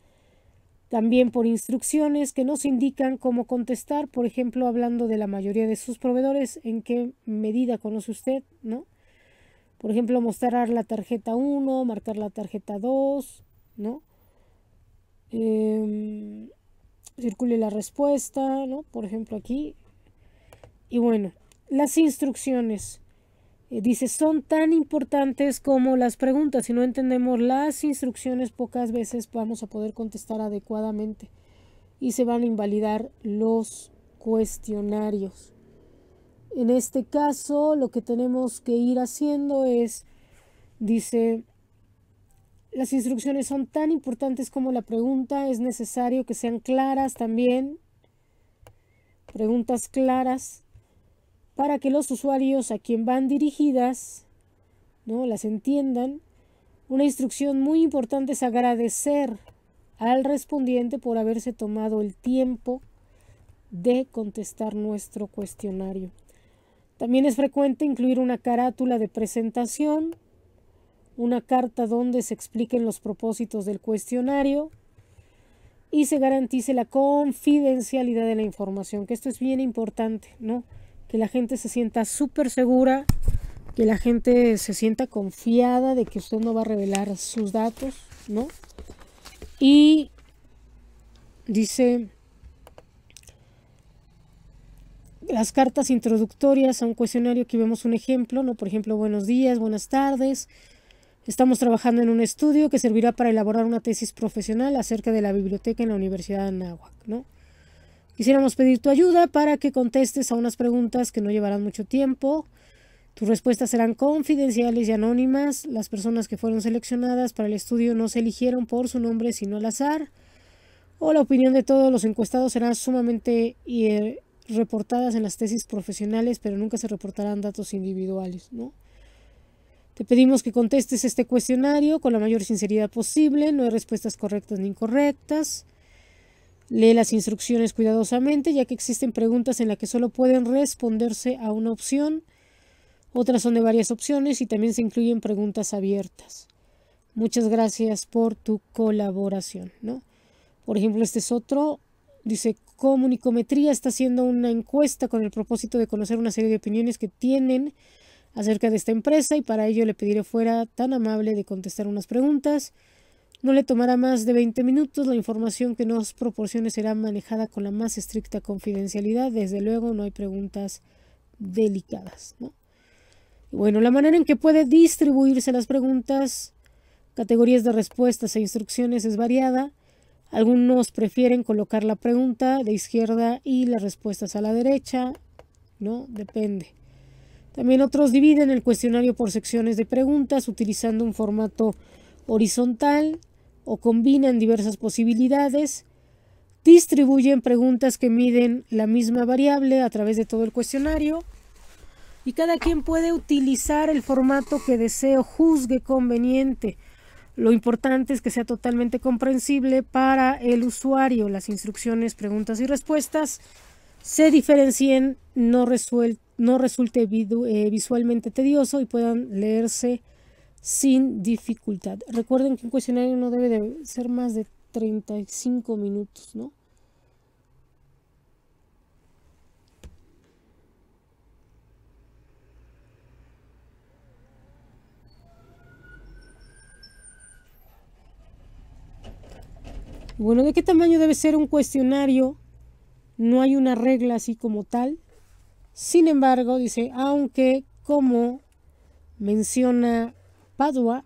también por instrucciones que nos indican cómo contestar, por ejemplo, hablando de la mayoría de sus proveedores, en qué medida conoce usted, ¿no? Por ejemplo, mostrar la tarjeta 1, marcar la tarjeta 2, ¿no? Em, circule la respuesta, ¿no? Por ejemplo, aquí. Y bueno, las instrucciones. Eh, dice, son tan importantes como las preguntas. Si no entendemos las instrucciones, pocas veces vamos a poder contestar adecuadamente. Y se van a invalidar los cuestionarios. En este caso, lo que tenemos que ir haciendo es, dice, las instrucciones son tan importantes como la pregunta, es necesario que sean claras también, preguntas claras, para que los usuarios a quien van dirigidas, ¿no? las entiendan. Una instrucción muy importante es agradecer al respondiente por haberse tomado el tiempo de contestar nuestro cuestionario. También es frecuente incluir una carátula de presentación, una carta donde se expliquen los propósitos del cuestionario y se garantice la confidencialidad de la información, que esto es bien importante, ¿no? Que la gente se sienta súper segura, que la gente se sienta confiada de que usted no va a revelar sus datos, ¿no? Y dice, Las cartas introductorias a un cuestionario, aquí vemos un ejemplo, ¿no? Por ejemplo, buenos días, buenas tardes. Estamos trabajando en un estudio que servirá para elaborar una tesis profesional acerca de la biblioteca en la Universidad de Anáhuac, ¿no? Quisiéramos pedir tu ayuda para que contestes a unas preguntas que no llevarán mucho tiempo. Tus respuestas serán confidenciales y anónimas. Las personas que fueron seleccionadas para el estudio no se eligieron por su nombre, sino al azar. O la opinión de todos los encuestados será sumamente reportadas en las tesis profesionales, pero nunca se reportarán datos individuales, ¿no? Te pedimos que contestes este cuestionario con la mayor sinceridad posible, no hay respuestas correctas ni incorrectas. Lee las instrucciones cuidadosamente, ya que existen preguntas en las que solo pueden responderse a una opción. Otras son de varias opciones y también se incluyen preguntas abiertas. Muchas gracias por tu colaboración, ¿no? Por ejemplo, este es otro Dice, Comunicometría está haciendo una encuesta con el propósito de conocer una serie de opiniones que tienen acerca de esta empresa y para ello le pediré fuera tan amable de contestar unas preguntas. No le tomará más de 20 minutos. La información que nos proporcione será manejada con la más estricta confidencialidad. Desde luego, no hay preguntas delicadas. Bueno, la manera en que puede distribuirse las preguntas, categorías de respuestas e instrucciones es variada. Algunos prefieren colocar la pregunta de izquierda y las respuestas a la derecha, ¿no? Depende. También otros dividen el cuestionario por secciones de preguntas utilizando un formato horizontal o combinan diversas posibilidades. Distribuyen preguntas que miden la misma variable a través de todo el cuestionario y cada quien puede utilizar el formato que desee o juzgue conveniente. Lo importante es que sea totalmente comprensible para el usuario. Las instrucciones, preguntas y respuestas se diferencien, no, resulte eh, visualmente tedioso y puedan leerse sin dificultad. Recuerden que un cuestionario no debe ser más de 35 minutos, ¿no? Bueno, ¿de qué tamaño debe ser un cuestionario? No hay una regla así como tal. Sin embargo, dice, aunque como menciona Padua,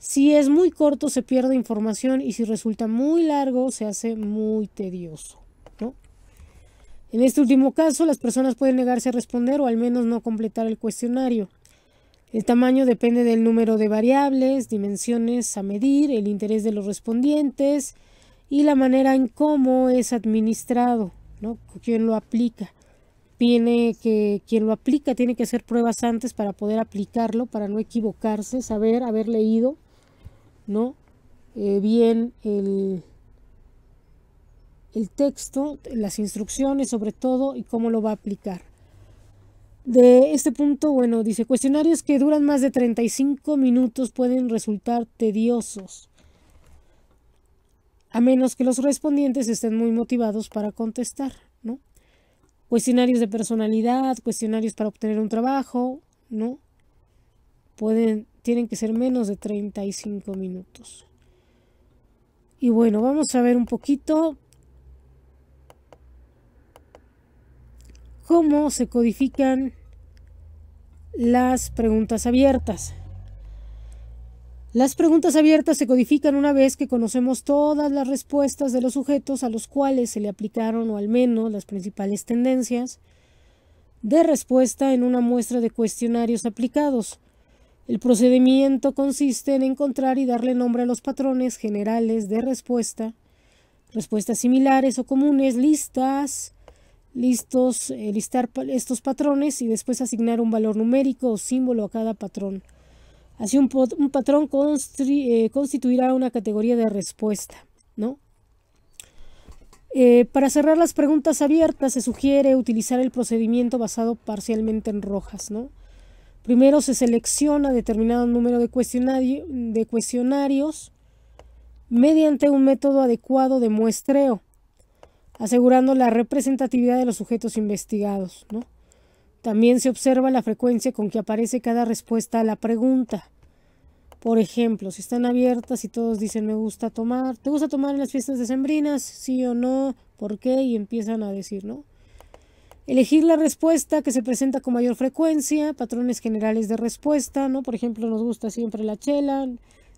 si es muy corto se pierde información y si resulta muy largo se hace muy tedioso. En este último caso, las personas pueden negarse a responder o al menos no completar el cuestionario. El tamaño depende del número de variables, dimensiones a medir, el interés de los respondientes, y la manera en cómo es administrado, ¿no? Quién lo aplica. Tiene que, quien lo aplica tiene que hacer pruebas antes para poder aplicarlo, para no equivocarse, saber, haber leído, ¿no? Eh, bien el, el texto, las instrucciones sobre todo y cómo lo va a aplicar. De este punto, bueno, dice, cuestionarios que duran más de 35 minutos pueden resultar tediosos a menos que los respondientes estén muy motivados para contestar, ¿no? Cuestionarios de personalidad, cuestionarios para obtener un trabajo, ¿no? Pueden, tienen que ser menos de 35 minutos. Y bueno, vamos a ver un poquito cómo se codifican las preguntas abiertas. Las preguntas abiertas se codifican una vez que conocemos todas las respuestas de los sujetos a los cuales se le aplicaron o al menos las principales tendencias de respuesta en una muestra de cuestionarios aplicados. El procedimiento consiste en encontrar y darle nombre a los patrones generales de respuesta, respuestas similares o comunes, listas, listos, eh, listar estos patrones y después asignar un valor numérico o símbolo a cada patrón. Así un, patrón eh, constituirá una categoría de respuesta, ¿no? Eh, para cerrar las preguntas abiertas se sugiere utilizar el procedimiento basado parcialmente en rojas, ¿no? Primero se selecciona determinado número de, de cuestionarios mediante un método adecuado de muestreo, asegurando la representatividad de los sujetos investigados, ¿no? También se observa la frecuencia con que aparece cada respuesta a la pregunta. Por ejemplo, si están abiertas y todos dicen me gusta tomar, ¿te gusta tomar en las fiestas sembrinas? Sí o no, ¿por qué? Y empiezan a decir, ¿no? Elegir la respuesta que se presenta con mayor frecuencia, patrones generales de respuesta, ¿no? Por ejemplo, nos gusta siempre la chela,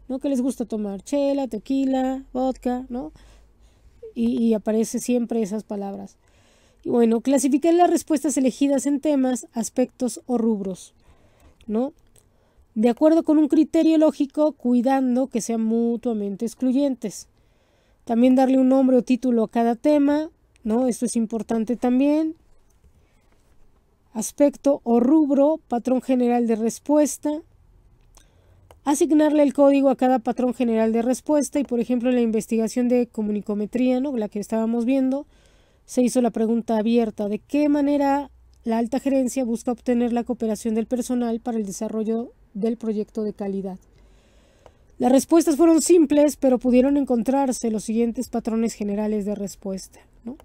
¿no? ¿Qué les gusta tomar? Chela, tequila, vodka, ¿no? Y, aparecen aparece siempre esas palabras. Y bueno, clasificar las respuestas elegidas en temas, aspectos o rubros, ¿no? De acuerdo con un criterio lógico, cuidando que sean mutuamente excluyentes. También darle un nombre o título a cada tema, ¿no? Esto es importante también. Aspecto o rubro, patrón general de respuesta. Asignarle el código a cada patrón general de respuesta y, por ejemplo, la investigación de comunicometría, ¿no? La que estábamos viendo se hizo la pregunta abierta de qué manera la alta gerencia busca obtener la cooperación del personal para el desarrollo del proyecto de calidad. Las respuestas fueron simples, pero pudieron encontrarse los siguientes patrones generales de respuesta. ¿no?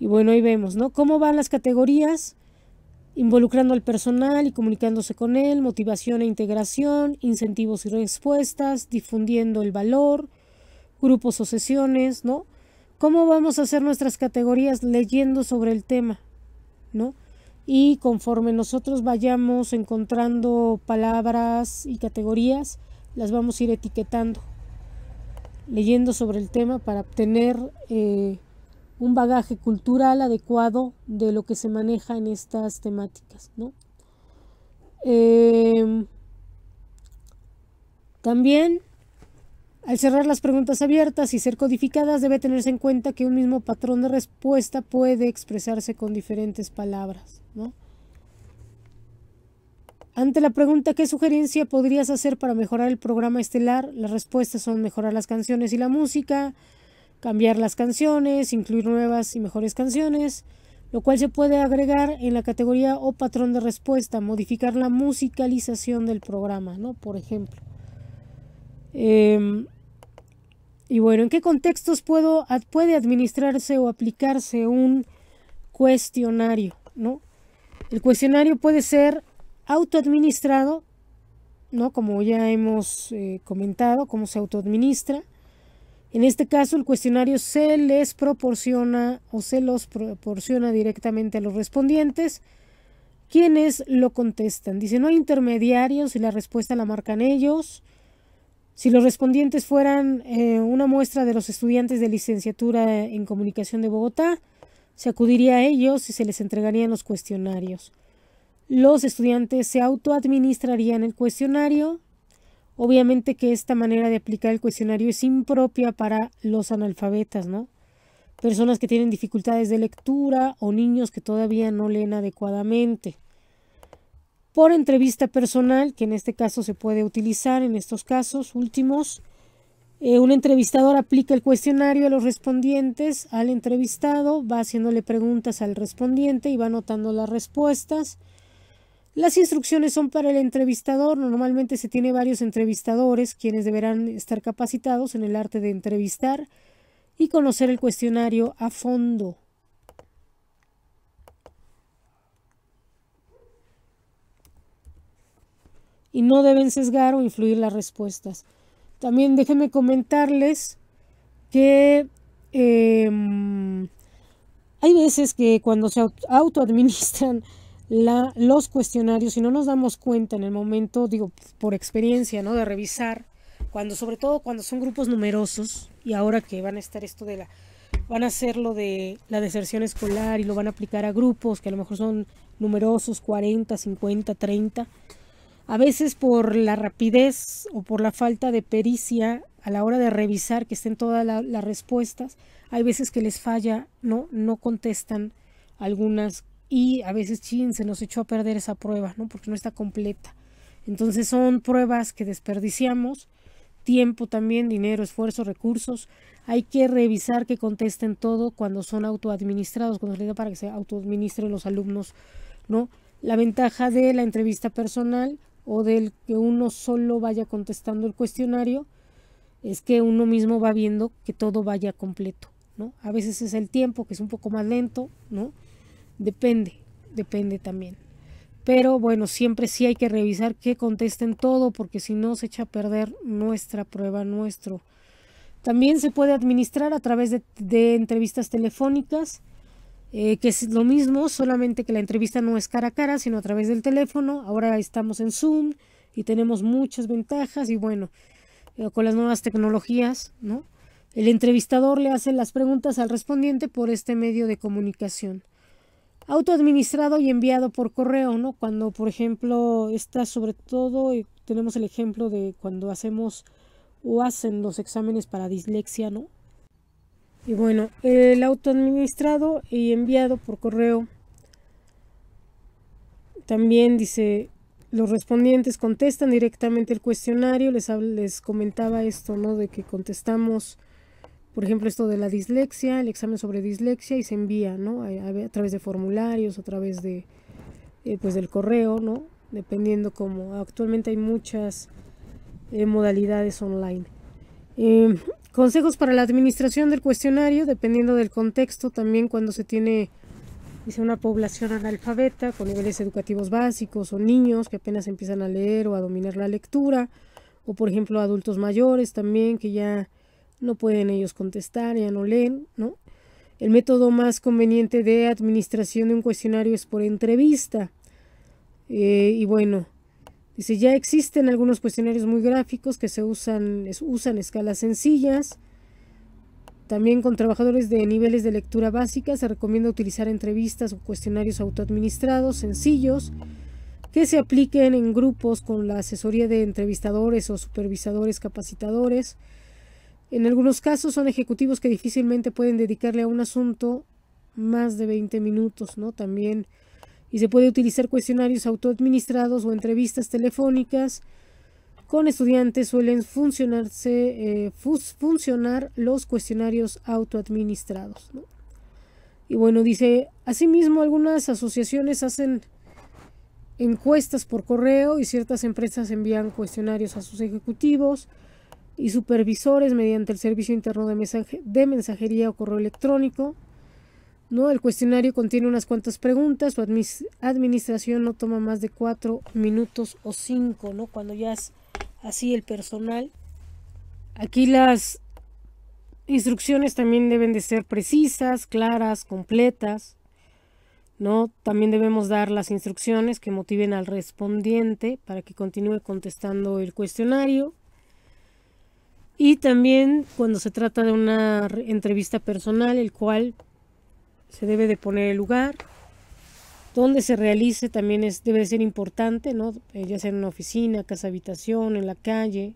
Y bueno, ahí vemos, ¿no? Cómo van las categorías, involucrando al personal y comunicándose con él, motivación e integración, incentivos y respuestas, difundiendo el valor, grupos o sesiones, ¿no? ¿Cómo vamos a hacer nuestras categorías leyendo sobre el tema? ¿No? Y conforme nosotros vayamos encontrando palabras y categorías, las vamos a ir etiquetando, leyendo sobre el tema para obtener eh, un bagaje cultural adecuado de lo que se maneja en estas temáticas, ¿no? Eh, también al cerrar las preguntas abiertas y ser codificadas, debe tenerse en cuenta que un mismo patrón de respuesta puede expresarse con diferentes palabras. ¿no? Ante la pregunta ¿qué sugerencia podrías hacer para mejorar el programa estelar? Las respuestas son mejorar las canciones y la música, cambiar las canciones, incluir nuevas y mejores canciones, lo cual se puede agregar en la categoría o patrón de respuesta, modificar la musicalización del programa, ¿no? Por ejemplo. Em, y bueno, ¿en qué contextos puede administrarse o aplicarse un cuestionario? ¿no? El cuestionario puede ser autoadministrado, ¿no? como ya hemos eh, comentado, como se autoadministra. En este caso, el cuestionario se les proporciona o se los proporciona directamente a los respondientes, quienes lo contestan. Dicen, no hay intermediarios y la respuesta la marcan ellos. Si los respondientes fueran eh, una muestra de los estudiantes de licenciatura en comunicación de Bogotá, se acudiría a ellos y se les entregarían los cuestionarios. Los estudiantes se autoadministrarían el cuestionario. Obviamente que esta manera de aplicar el cuestionario es impropia para los analfabetas, ¿no? Personas que tienen dificultades de lectura o niños que todavía no leen adecuadamente por entrevista personal, que en este caso se puede utilizar en estos casos últimos. Eh, un entrevistador aplica el cuestionario a los respondientes, al entrevistado, va haciéndole preguntas al respondiente y va anotando las respuestas. Las instrucciones son para el entrevistador, normalmente se tiene varios entrevistadores, quienes deberán estar capacitados en el arte de entrevistar y conocer el cuestionario a fondo. y no deben sesgar o influir las respuestas. También déjenme comentarles que em, hay veces que cuando se autoadministran la, los cuestionarios y no nos damos cuenta en el momento, digo, por experiencia, ¿no? De revisar, cuando, sobre todo cuando son grupos numerosos y ahora que van a estar esto de la, van a hacer lo de la deserción escolar y lo van a aplicar a grupos que a lo mejor son numerosos, 40, 50, 30 a veces por la rapidez o por la falta de pericia a la hora de revisar que estén todas las respuestas, hay veces que les falla, no, no contestan algunas y a veces chin, se nos echó a perder esa prueba, ¿no? Porque no está completa. Entonces son pruebas que desperdiciamos, tiempo también, dinero, esfuerzo, recursos. Hay que revisar que contesten todo cuando son autoadministrados, cuando se les da para que se autoadministren los alumnos, ¿no? La ventaja de la entrevista personal o del que uno solo vaya contestando el cuestionario, es que uno mismo va viendo que todo vaya completo, ¿no? A veces es el tiempo, que es un poco más lento, ¿no? Depende, depende también. Pero bueno, siempre sí hay que revisar que contesten todo, porque si no se echa a perder nuestra prueba, nuestro. También se puede administrar a través de, de entrevistas telefónicas, eh, que es lo mismo, solamente que la entrevista no es cara a cara, sino a través del teléfono. Ahora estamos en Zoom y tenemos muchas ventajas y bueno, eh, con las nuevas tecnologías, ¿no? El entrevistador le hace las preguntas al respondiente por este medio de comunicación. Autoadministrado y enviado por correo, ¿no? Cuando, por ejemplo, está sobre todo, eh, tenemos el ejemplo de cuando hacemos o hacen los exámenes para dislexia, ¿no? Y bueno, el auto administrado y enviado por correo. También dice, los respondientes contestan directamente el cuestionario. Les, les comentaba esto, ¿no? De que contestamos, por ejemplo, esto de la dislexia, el examen sobre dislexia y se envía, ¿no? A, través de formularios, a través de, eh, pues del correo, ¿no? Dependiendo cómo, actualmente hay muchas eh, modalidades online. Em, Consejos para la administración del cuestionario, dependiendo del contexto, también cuando se tiene dice, una población analfabeta con niveles educativos básicos o niños que apenas empiezan a leer o a dominar la lectura, o por ejemplo adultos mayores también que ya no pueden ellos contestar, ya no leen, ¿no? El método más conveniente de administración de un cuestionario es por entrevista. Eh, y bueno, Dice, ya existen algunos cuestionarios muy gráficos que se usan, usan escalas sencillas. También con trabajadores de niveles de lectura básica se recomienda utilizar entrevistas o cuestionarios autoadministrados sencillos que se apliquen en grupos con la asesoría de entrevistadores o supervisadores capacitadores. En algunos casos son ejecutivos que difícilmente pueden dedicarle a un asunto más de 20 minutos, ¿no? También y se puede utilizar cuestionarios autoadministrados o entrevistas telefónicas con estudiantes suelen funcionarse, eh, funcionar los cuestionarios autoadministrados. Y bueno, dice, asimismo algunas asociaciones hacen encuestas por correo y ciertas empresas envían cuestionarios a sus ejecutivos y supervisores mediante el servicio interno de, de mensajería o correo electrónico. El cuestionario contiene unas cuantas preguntas, su administración no toma más de cuatro minutos o cinco, ¿no? Cuando ya es así el personal. Aquí las instrucciones también deben de ser precisas, claras, completas, ¿no? También debemos dar las instrucciones que motiven al respondiente para que continúe contestando el cuestionario. Y también cuando se trata de una entrevista personal, el cual se debe de poner el lugar, donde se realice también es, debe ser importante, ¿no? Eh, ya sea en una oficina, casa habitación, en la calle.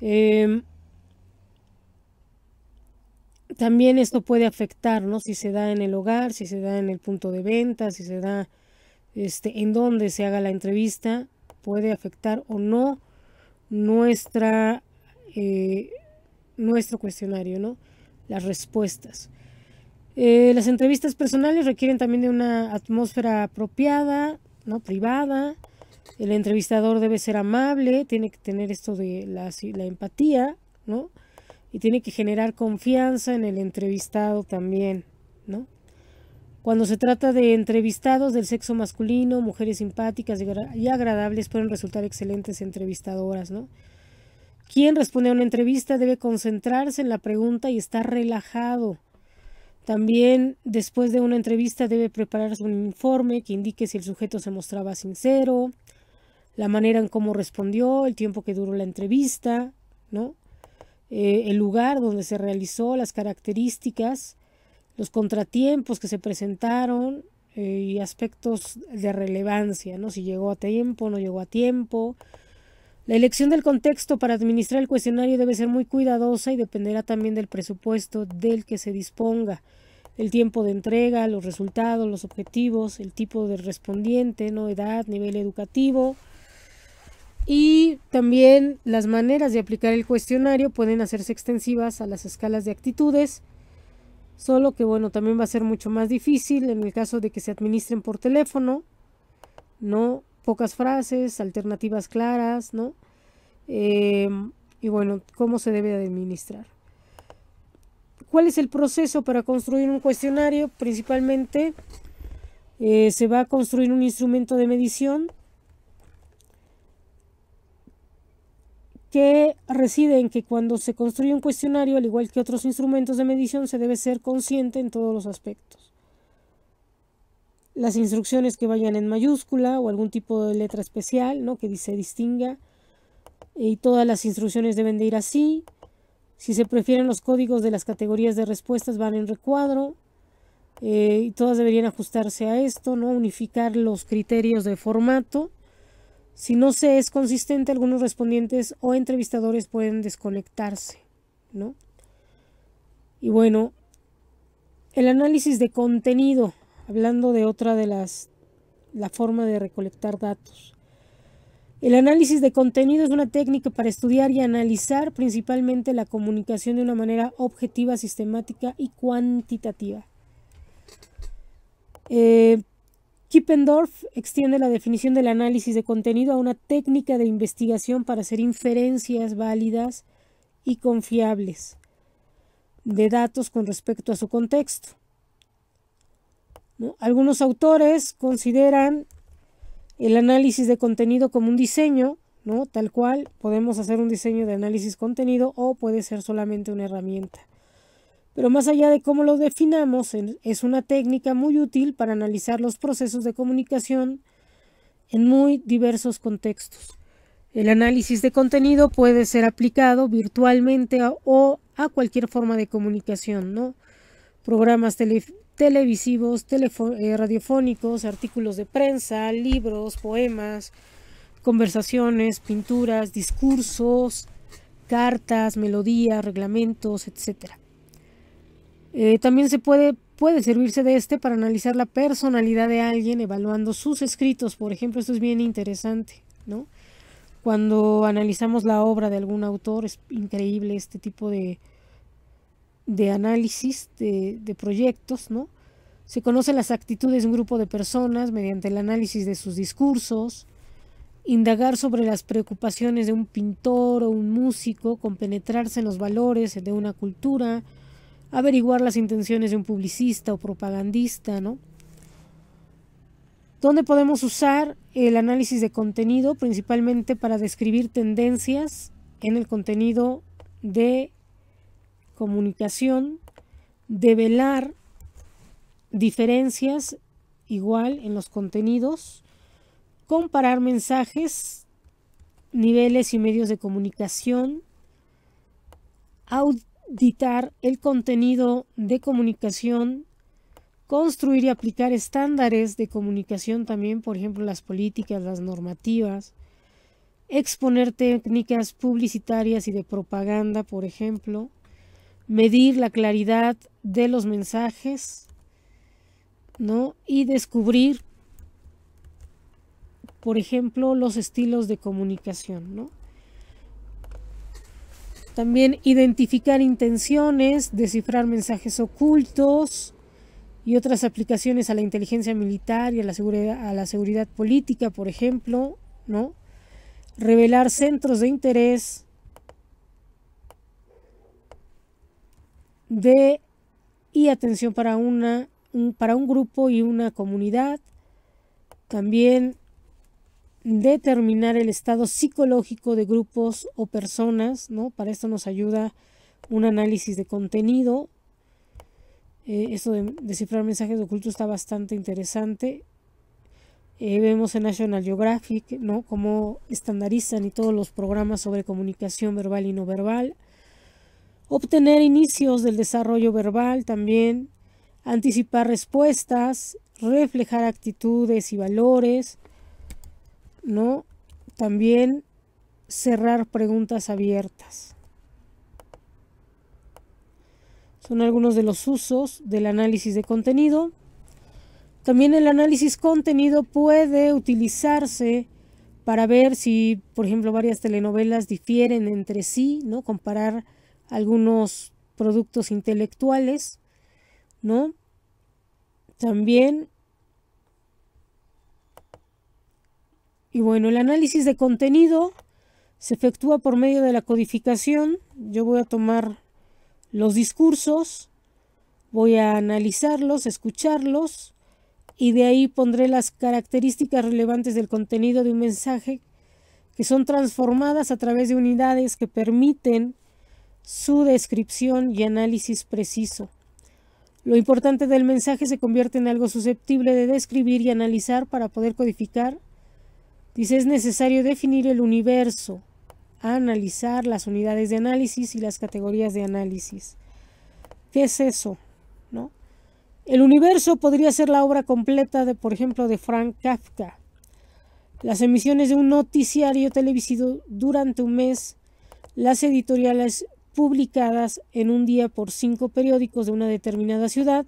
Em, también esto puede afectar, ¿no? Si se da en el hogar, si se da en el punto de venta, si se da este, en donde se haga la entrevista, puede afectar o no nuestra, eh, nuestro cuestionario, ¿no? Las respuestas. Eh, las entrevistas personales requieren también de una atmósfera apropiada, no privada. El entrevistador debe ser amable, tiene que tener esto de la, la empatía, ¿no? Y tiene que generar confianza en el entrevistado también, ¿no? Cuando se trata de entrevistados del sexo masculino, mujeres simpáticas y agradables pueden resultar excelentes entrevistadoras, ¿no? Quien responde a una entrevista debe concentrarse en la pregunta y estar relajado también después de una entrevista debe prepararse un informe que indique si el sujeto se mostraba sincero, la manera en cómo respondió, el tiempo que duró la entrevista, ¿no? Eh, el lugar donde se realizó, las características, los contratiempos que se presentaron eh, y aspectos de relevancia, ¿no? Si llegó a tiempo, no llegó a tiempo, la elección del contexto para administrar el cuestionario debe ser muy cuidadosa y dependerá también del presupuesto del que se disponga, el tiempo de entrega, los resultados, los objetivos, el tipo de respondiente, edad, nivel educativo, y también las maneras de aplicar el cuestionario pueden hacerse extensivas a las escalas de actitudes, solo que bueno, también va a ser mucho más difícil en el caso de que se administren por teléfono, no pocas frases, alternativas claras, ¿no? Em, y bueno, cómo se debe administrar. ¿Cuál es el proceso para construir un cuestionario? Principalmente eh, se va a construir un instrumento de medición que reside en que cuando se construye un cuestionario, al igual que otros instrumentos de medición, se debe ser consciente en todos los aspectos las instrucciones que vayan en mayúscula o algún tipo de letra especial, ¿no? Que se distinga. Y todas las instrucciones deben de ir así. Si se prefieren los códigos de las categorías de respuestas van en recuadro. Eh, y todas deberían ajustarse a esto, ¿no? Unificar los criterios de formato. Si no se es consistente, algunos respondientes o entrevistadores pueden desconectarse, ¿no? Y bueno, el análisis de contenido hablando de otra de las, la forma de recolectar datos. El análisis de contenido es una técnica para estudiar y analizar principalmente la comunicación de una manera objetiva, sistemática y cuantitativa. Eh, Kippendorf extiende la definición del análisis de contenido a una técnica de investigación para hacer inferencias válidas y confiables de datos con respecto a su contexto. Algunos autores consideran el análisis de contenido como un diseño, ¿no? Tal cual, podemos hacer un diseño de análisis contenido o puede ser solamente una herramienta. Pero más allá de cómo lo definamos, es una técnica muy útil para analizar los procesos de comunicación en muy diversos contextos. El análisis de contenido puede ser aplicado virtualmente o a cualquier forma de comunicación, ¿no? Programas tele, televisivos, eh, radiofónicos, artículos de prensa, libros, poemas, conversaciones, pinturas, discursos, cartas, melodías, reglamentos, etc. Eh, también se puede, puede servirse de este para analizar la personalidad de alguien evaluando sus escritos, por ejemplo, esto es bien interesante, ¿no? Cuando analizamos la obra de algún autor es increíble este tipo de, de análisis de, proyectos, ¿no? Se conocen las actitudes de un grupo de personas mediante el análisis de sus discursos, indagar sobre las preocupaciones de un pintor o un músico, compenetrarse en los valores de una cultura, averiguar las intenciones de un publicista o propagandista, ¿no? Donde podemos usar el análisis de contenido principalmente para describir tendencias en el contenido de comunicación, develar diferencias igual en los contenidos, comparar mensajes, niveles y medios de comunicación, auditar el contenido de comunicación, construir y aplicar estándares de comunicación también, por ejemplo, las políticas, las normativas, exponer técnicas publicitarias y de propaganda, por ejemplo, medir la claridad de los mensajes, ¿no? Y descubrir, por ejemplo, los estilos de comunicación, ¿no? También identificar intenciones, descifrar mensajes ocultos y otras aplicaciones a la inteligencia militar y a la seguridad, a la seguridad política, por ejemplo, ¿no? Revelar centros de interés, de y atención para, una, un, para un grupo y una comunidad. También determinar el estado psicológico de grupos o personas, Para esto nos ayuda un análisis de contenido. Eh, esto de descifrar mensajes de ocultos está bastante interesante. Eh, vemos en National Geographic, ¿no? Cómo estandarizan y todos los programas sobre comunicación verbal y no verbal obtener inicios del desarrollo verbal también, anticipar respuestas, reflejar actitudes y valores, ¿no? También cerrar preguntas abiertas. Son algunos de los usos del análisis de contenido. También el análisis contenido puede utilizarse para ver si, por ejemplo, varias telenovelas difieren entre sí, ¿no? Comparar algunos productos intelectuales, ¿no? También Y bueno, el análisis de contenido se efectúa por medio de la codificación. Yo voy a tomar los discursos, voy a analizarlos, escucharlos y de ahí pondré las características relevantes del contenido de un mensaje que son transformadas a través de unidades que permiten su descripción y análisis preciso. Lo importante del mensaje se convierte en algo susceptible de describir y analizar para poder codificar. Dice, es necesario definir el universo, analizar las unidades de análisis y las categorías de análisis. ¿Qué es eso? ¿No? El universo podría ser la obra completa de, por ejemplo, de Frank Kafka. Las emisiones de un noticiario televisivo durante un mes, las editoriales publicadas en un día por cinco periódicos de una determinada ciudad.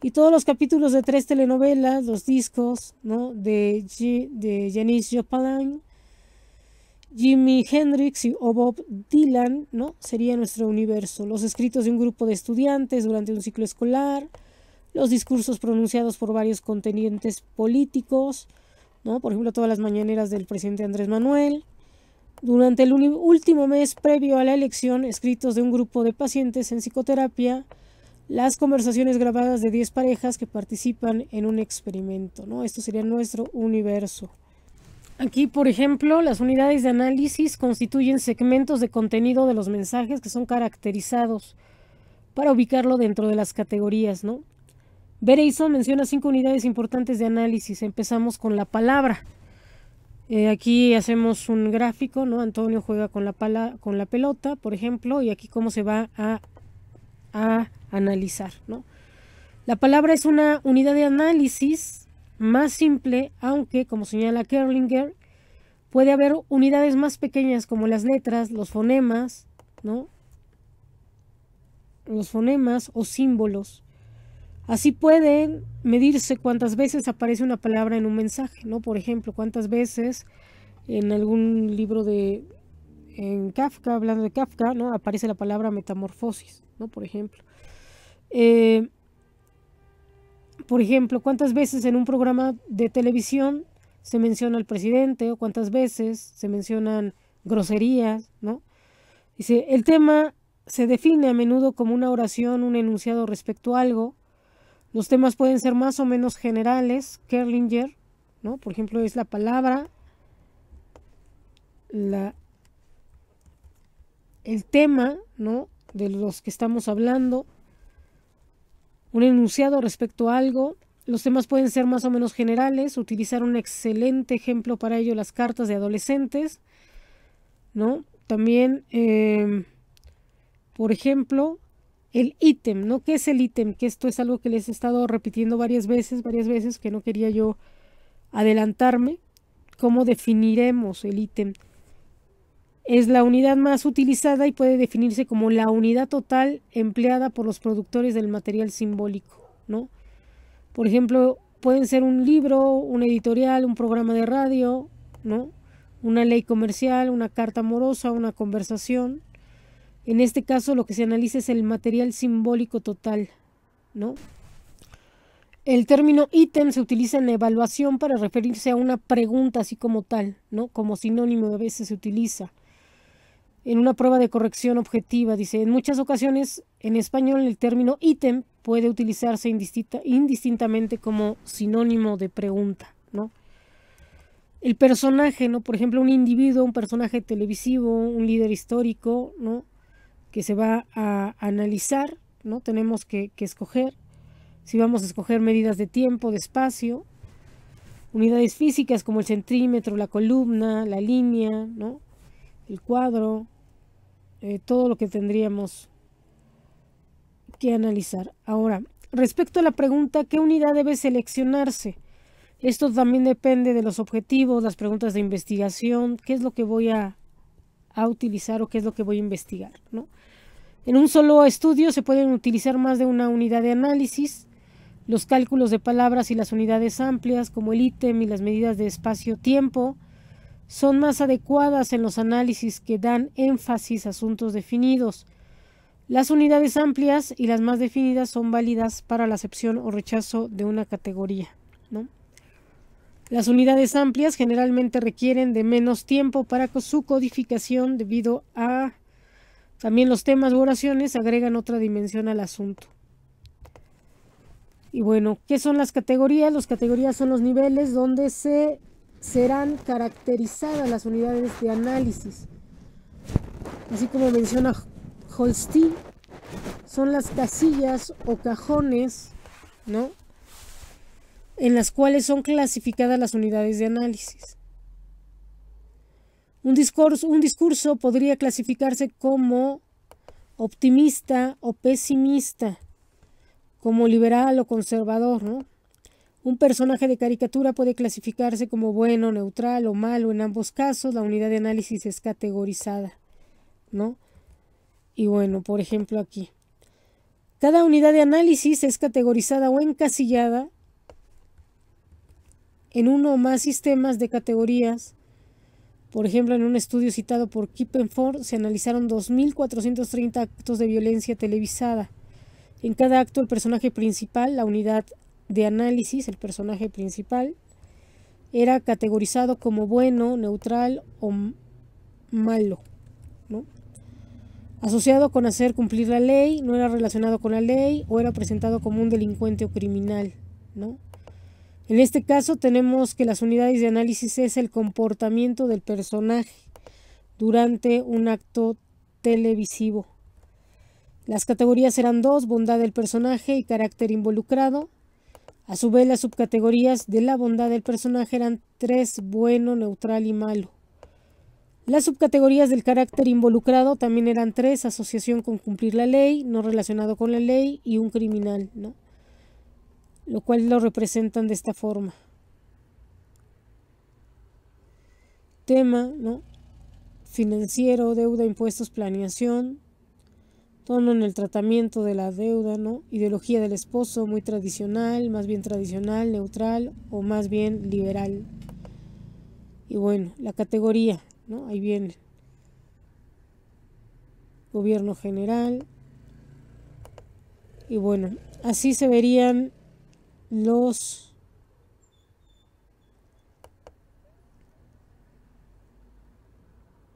Y todos los capítulos de tres telenovelas, los discos ¿no? de, Janice de Janis Jimi Hendrix y o Bob Dylan ¿no? sería nuestro universo. Los escritos de un grupo de estudiantes durante un ciclo escolar, los discursos pronunciados por varios contenientes políticos, ¿no? por ejemplo, todas las mañaneras del presidente Andrés Manuel, durante el último mes previo a la elección, escritos de un grupo de pacientes en psicoterapia, las conversaciones grabadas de 10 parejas que participan en un experimento. ¿no? Esto sería nuestro universo. Aquí, por ejemplo, las unidades de análisis constituyen segmentos de contenido de los mensajes que son caracterizados para ubicarlo dentro de las categorías. ¿no? menciona cinco unidades importantes de análisis. Empezamos con la palabra. Eh, aquí hacemos un gráfico, ¿no? Antonio juega con la, pala, con la pelota, por ejemplo, y aquí cómo se va a, a analizar, ¿no? La palabra es una unidad de análisis más simple, aunque, como señala Kerlinger, puede haber unidades más pequeñas como las letras, los fonemas, ¿no? Los fonemas o símbolos. Así pueden medirse cuántas veces aparece una palabra en un mensaje, ¿no? Por ejemplo, cuántas veces en algún libro de en Kafka, hablando de Kafka, ¿no? Aparece la palabra metamorfosis, ¿no? Por ejemplo. Eh, por ejemplo, cuántas veces en un programa de televisión se menciona al presidente o cuántas veces se mencionan groserías, ¿no? Dice, el tema se define a menudo como una oración, un enunciado respecto a algo los temas pueden ser más o menos generales. Kerlinger, ¿no? Por ejemplo, es la palabra, la, el tema, ¿no? De los que estamos hablando. Un enunciado respecto a algo. Los temas pueden ser más o menos generales. Utilizar un excelente ejemplo para ello las cartas de adolescentes, ¿no? También, eh, por ejemplo, el ítem, ¿no? ¿Qué es el ítem? Que esto es algo que les he estado repitiendo varias veces, varias veces, que no quería yo adelantarme. ¿Cómo definiremos el ítem? Es la unidad más utilizada y puede definirse como la unidad total empleada por los productores del material simbólico, ¿no? Por ejemplo, pueden ser un libro, un editorial, un programa de radio, ¿no? Una ley comercial, una carta amorosa, una conversación, en este caso lo que se analiza es el material simbólico total, ¿no? El término ítem se utiliza en evaluación para referirse a una pregunta así como tal, ¿no? Como sinónimo a veces se utiliza. En una prueba de corrección objetiva, dice, en muchas ocasiones en español el término ítem puede utilizarse indistintamente como sinónimo de pregunta, ¿no? El personaje, ¿no? Por ejemplo, un individuo, un personaje televisivo, un líder histórico, ¿no? que se va a analizar, ¿no? Tenemos que, escoger si vamos a escoger medidas de tiempo, de espacio, unidades físicas como el centímetro, la columna, la línea, el cuadro, eh, todo lo que tendríamos que analizar. Ahora, respecto a la pregunta, ¿qué unidad debe seleccionarse? Esto también depende de los objetivos, las preguntas de investigación, qué es lo que voy a, a utilizar o qué es lo que voy a investigar. ¿no? En un solo estudio se pueden utilizar más de una unidad de análisis. Los cálculos de palabras y las unidades amplias, como el ítem y las medidas de espacio-tiempo, son más adecuadas en los análisis que dan énfasis a asuntos definidos. Las unidades amplias y las más definidas son válidas para la acepción o rechazo de una categoría. ¿no? Las unidades amplias generalmente requieren de menos tiempo para su codificación debido a también los temas u oraciones agregan otra dimensión al asunto. Y bueno, ¿qué son las categorías? Las categorías son los niveles donde se serán caracterizadas las unidades de análisis. Así como menciona Holstein, son las casillas o cajones, ¿no? en las cuales son clasificadas las unidades de análisis. Un discurso, un discurso podría clasificarse como optimista o pesimista, como liberal o conservador, ¿no? Un personaje de caricatura puede clasificarse como bueno, neutral o malo. En ambos casos, la unidad de análisis es categorizada, ¿no? Y bueno, por ejemplo aquí. Cada unidad de análisis es categorizada o encasillada en uno o más sistemas de categorías. Por ejemplo, en un estudio citado por Kippenford se analizaron 2.430 actos de violencia televisada. En cada acto el personaje principal, la unidad de análisis, el personaje principal, era categorizado como bueno, neutral o malo, ¿no? asociado con hacer cumplir la ley, no era relacionado con la ley o era presentado como un delincuente o criminal. ¿no? En este caso tenemos que las unidades de análisis es el comportamiento del personaje durante un acto televisivo. Las categorías eran dos, bondad del personaje y carácter involucrado. A su vez, las subcategorías de la bondad del personaje eran tres, bueno, neutral y malo. Las subcategorías del carácter involucrado también eran tres, asociación con cumplir la ley, no relacionado con la ley y un criminal, ¿no? lo cual lo representan de esta forma. Tema, ¿no? Financiero, deuda, impuestos, planeación, tono en el tratamiento de la deuda, ¿no? Ideología del esposo, muy tradicional, más bien tradicional, neutral o más bien liberal. Y bueno, la categoría, ¿no? Ahí viene. Gobierno general. Y bueno, así se verían los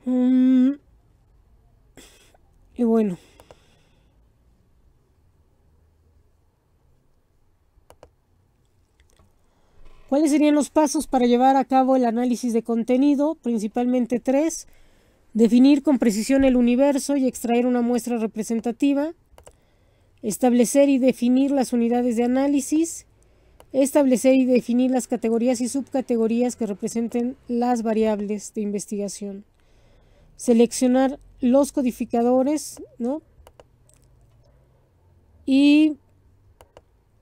mm. y bueno ¿Cuáles serían los pasos para llevar a cabo el análisis de contenido? Principalmente tres. Definir con precisión el universo y extraer una muestra representativa. Establecer y definir las unidades de análisis establecer y definir las categorías y subcategorías que representen las variables de investigación, seleccionar los codificadores, ¿no? Y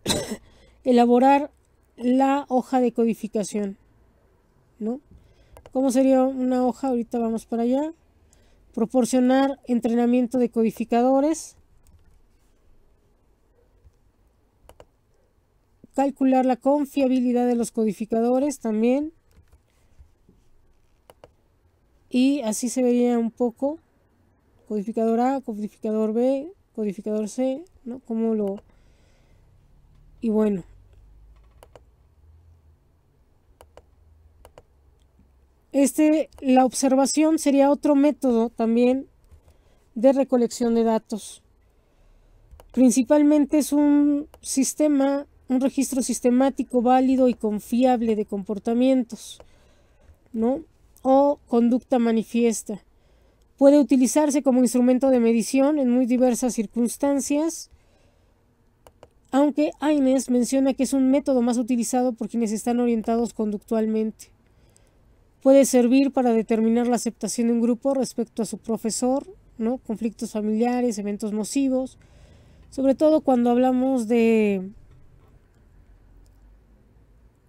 elaborar la hoja de codificación, ¿no? ¿Cómo sería una hoja? Ahorita vamos para allá. Proporcionar entrenamiento de codificadores, calcular la confiabilidad de los codificadores también. Y así se vería un poco codificador A, codificador B, codificador C, ¿no? Como lo... Y bueno. Este, la observación sería otro método también de recolección de datos. Principalmente es un sistema un registro sistemático, válido y confiable de comportamientos, ¿no? O conducta manifiesta. Puede utilizarse como instrumento de medición en muy diversas circunstancias, aunque Aines menciona que es un método más utilizado por quienes están orientados conductualmente. Puede servir para determinar la aceptación de un grupo respecto a su profesor, ¿no? conflictos familiares, eventos nocivos, sobre todo cuando hablamos de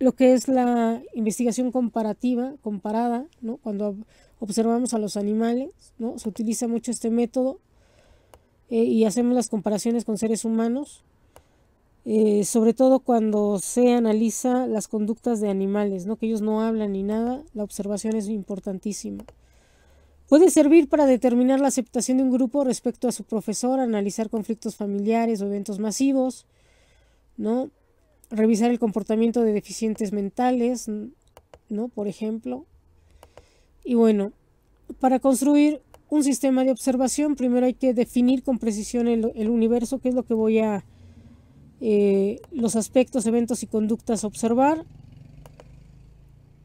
lo que es la investigación comparativa, comparada, ¿no? cuando observamos a los animales, ¿no? se utiliza mucho este método eh, y hacemos las comparaciones con seres humanos, eh, sobre todo cuando se analiza las conductas de animales, ¿no? que ellos no hablan ni nada, la observación es importantísima. Puede servir para determinar la aceptación de un grupo respecto a su profesor, analizar conflictos familiares o eventos masivos, ¿no? revisar el comportamiento de deficientes mentales, ¿no? Por ejemplo. Y bueno, para construir un sistema de observación, primero hay que definir con precisión el, universo, qué es lo que voy a... Eh, los aspectos, eventos y conductas observar.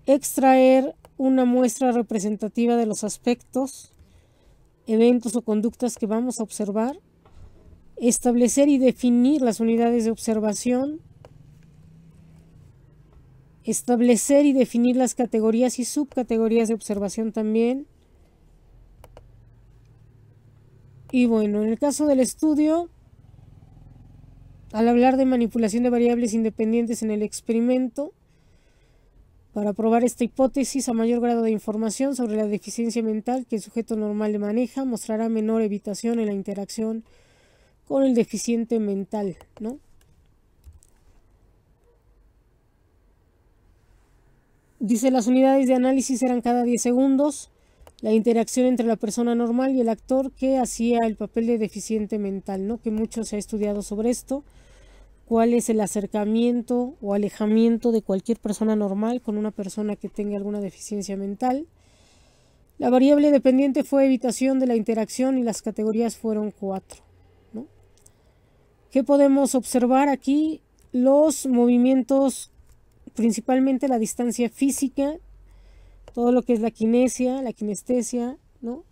Extraer una muestra representativa de los aspectos, eventos o conductas que vamos a observar. Establecer y definir las unidades de observación establecer y definir las categorías y subcategorías de observación también. Y bueno, en el caso del estudio, al hablar de manipulación de variables independientes en el experimento, para probar esta hipótesis a mayor grado de información sobre la deficiencia mental que el sujeto normal maneja, mostrará menor evitación en la interacción con el deficiente mental, ¿no? Dice, las unidades de análisis eran cada 10 segundos. La interacción entre la persona normal y el actor que hacía el papel de deficiente mental, ¿no? Que mucho se ha estudiado sobre esto. ¿Cuál es el acercamiento o alejamiento de cualquier persona normal con una persona que tenga alguna deficiencia mental? La variable dependiente fue evitación de la interacción y las categorías fueron cuatro. ¿no? ¿Qué podemos observar aquí? Los movimientos principalmente la distancia física, todo lo que es la kinesia, la kinestesia, ¿no?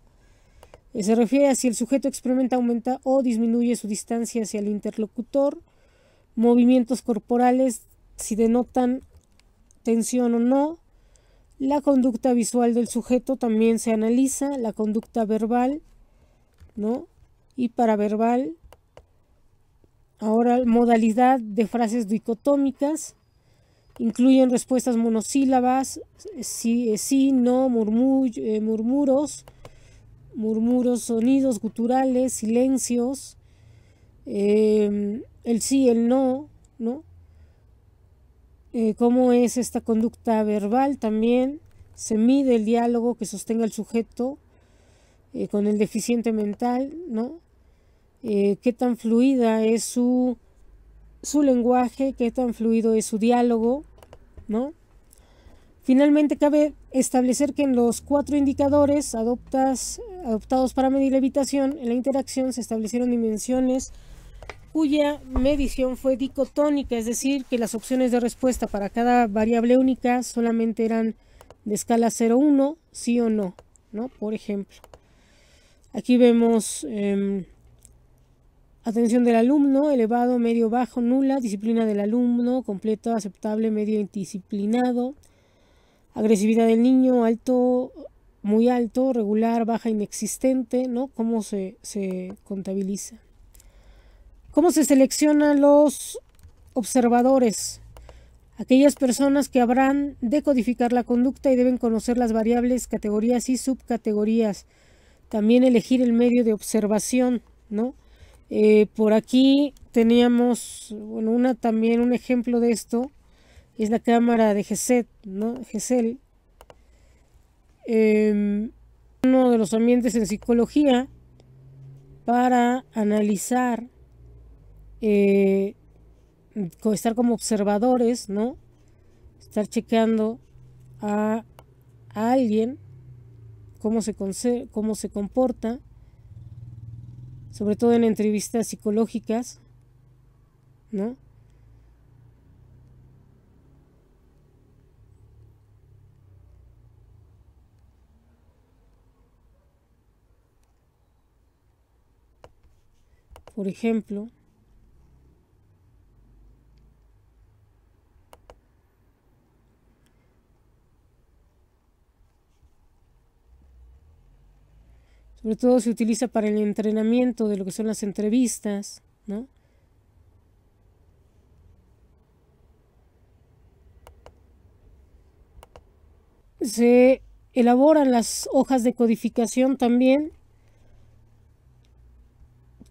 Eh, se refiere a si el sujeto experimenta, aumenta o disminuye su distancia hacia el interlocutor, movimientos corporales, si denotan tensión o no, la conducta visual del sujeto también se analiza, la conducta verbal, ¿no? Y verbal, Ahora, modalidad de frases dicotómicas, Incluyen respuestas monosílabas, sí, eh, sí no, eh, murmuros, sonidos guturales, silencios, em, el sí, el no, ¿no? Eh, ¿Cómo es esta conducta verbal también? Se mide el diálogo que sostenga el sujeto con el deficiente mental, ¿no? qué tan fluida es su su lenguaje, qué tan fluido es su diálogo, ¿no? Finalmente, cabe establecer que en los cuatro indicadores adoptas, adoptados para medir la evitación en la interacción se establecieron dimensiones cuya medición fue dicotónica, es decir, que las opciones de respuesta para cada variable única solamente eran de escala 0-1, sí o no, ¿no? Por ejemplo. Aquí vemos em, Atención del alumno, elevado, medio, bajo, nula. Disciplina del alumno, completo, aceptable, medio, indisciplinado. Agresividad del niño, alto, muy alto, regular, baja, inexistente, ¿no? ¿Cómo se, contabiliza? ¿Cómo se seleccionan los observadores? Aquellas personas que habrán de codificar la conducta y deben conocer las variables, categorías y subcategorías. También elegir el medio de observación, ¿no? Eh, por aquí teníamos bueno, una también, un ejemplo de esto, es la cámara de GESET, ¿no? GESEL. Em, uno de los ambientes en psicología para analizar, eh, estar como observadores, ¿no? Estar chequeando a, alguien cómo se, cómo se comporta sobre todo en entrevistas psicológicas, ¿no? Por ejemplo, sobre todo se utiliza para el entrenamiento de lo que son las entrevistas, ¿no? Se elaboran las hojas de codificación también,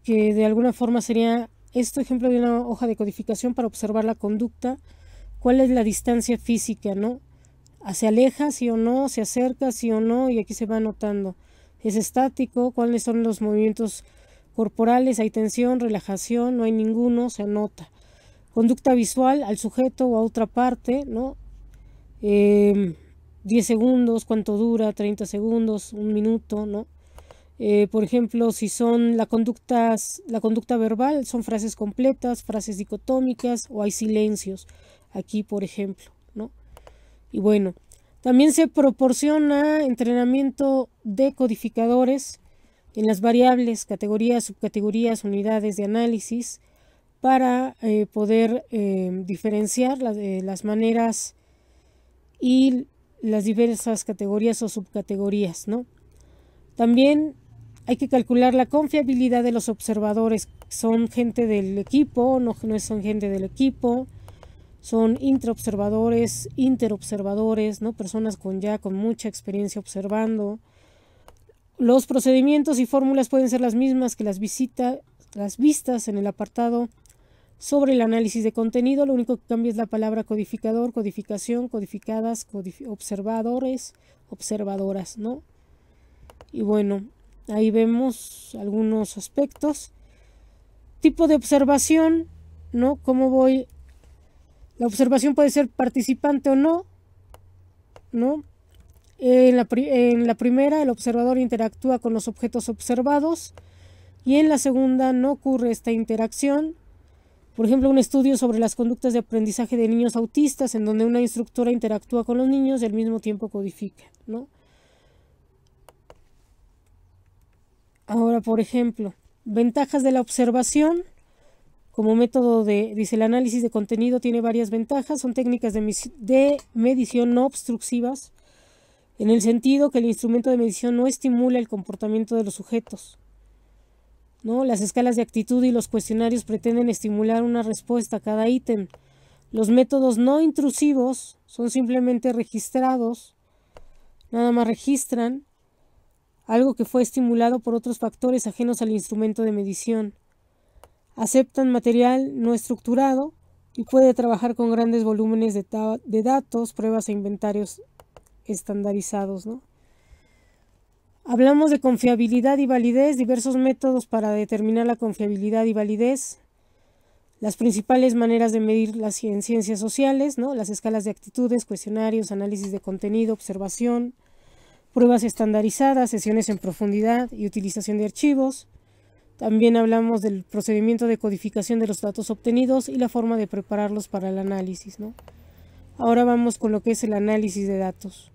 que de alguna forma sería este ejemplo de una hoja de codificación para observar la conducta, cuál es la distancia física, ¿no? Ah, ¿Se aleja, sí o no? ¿Se acerca, sí o no? Y aquí se va anotando es estático, cuáles son los movimientos corporales, hay tensión, relajación, no hay ninguno, se anota. Conducta visual al sujeto o a otra parte, ¿no? 10 em, segundos, cuánto dura, 30 segundos, un minuto, ¿no? Eh, por ejemplo, si son la la conducta verbal, son frases completas, frases dicotómicas o hay silencios. Aquí, por ejemplo, ¿no? Y bueno, también se proporciona entrenamiento de codificadores en las variables, categorías, subcategorías, unidades de análisis para eh, poder eh, diferenciar eh, las, maneras y las diversas categorías o subcategorías. ¿no? También hay que calcular la confiabilidad de los observadores. Son gente del equipo, no, no son gente del equipo son intraobservadores, interobservadores, ¿no? personas con ya con mucha experiencia observando. Los procedimientos y fórmulas pueden ser las mismas que las, visitas, las vistas en el apartado sobre el análisis de contenido. Lo único que cambia es la palabra codificador, codificación, codificadas, observadores, observadoras, ¿no? Y bueno, ahí vemos algunos aspectos. Tipo de observación, ¿no? Cómo voy la observación puede ser participante o no, ¿no? En la, primera, el observador interactúa con los objetos observados y en la segunda no ocurre esta interacción. Por ejemplo, un estudio sobre las conductas de aprendizaje de niños autistas, en donde una instructora interactúa con los niños y al mismo tiempo codifica, ¿no? Ahora, por ejemplo, ventajas de la observación. Como método de, dice, el análisis de contenido tiene varias ventajas, son técnicas de, medición no obstructivas, en el sentido que el instrumento de medición no estimula el comportamiento de los sujetos. ¿no? Las escalas de actitud y los cuestionarios pretenden estimular una respuesta a cada ítem. Los métodos no intrusivos son simplemente registrados, nada más registran algo que fue estimulado por otros factores ajenos al instrumento de medición aceptan material no estructurado y puede trabajar con grandes volúmenes de, datos, pruebas e inventarios estandarizados. Hablamos de confiabilidad y validez, diversos métodos para determinar la confiabilidad y validez, las principales maneras de medir las en ciencias sociales, ¿no? las escalas de actitudes, cuestionarios, análisis de contenido, observación, pruebas estandarizadas, sesiones en profundidad y utilización de archivos, también hablamos del procedimiento de codificación de los datos obtenidos y la forma de prepararlos para el análisis. Ahora vamos con lo que es el análisis de datos.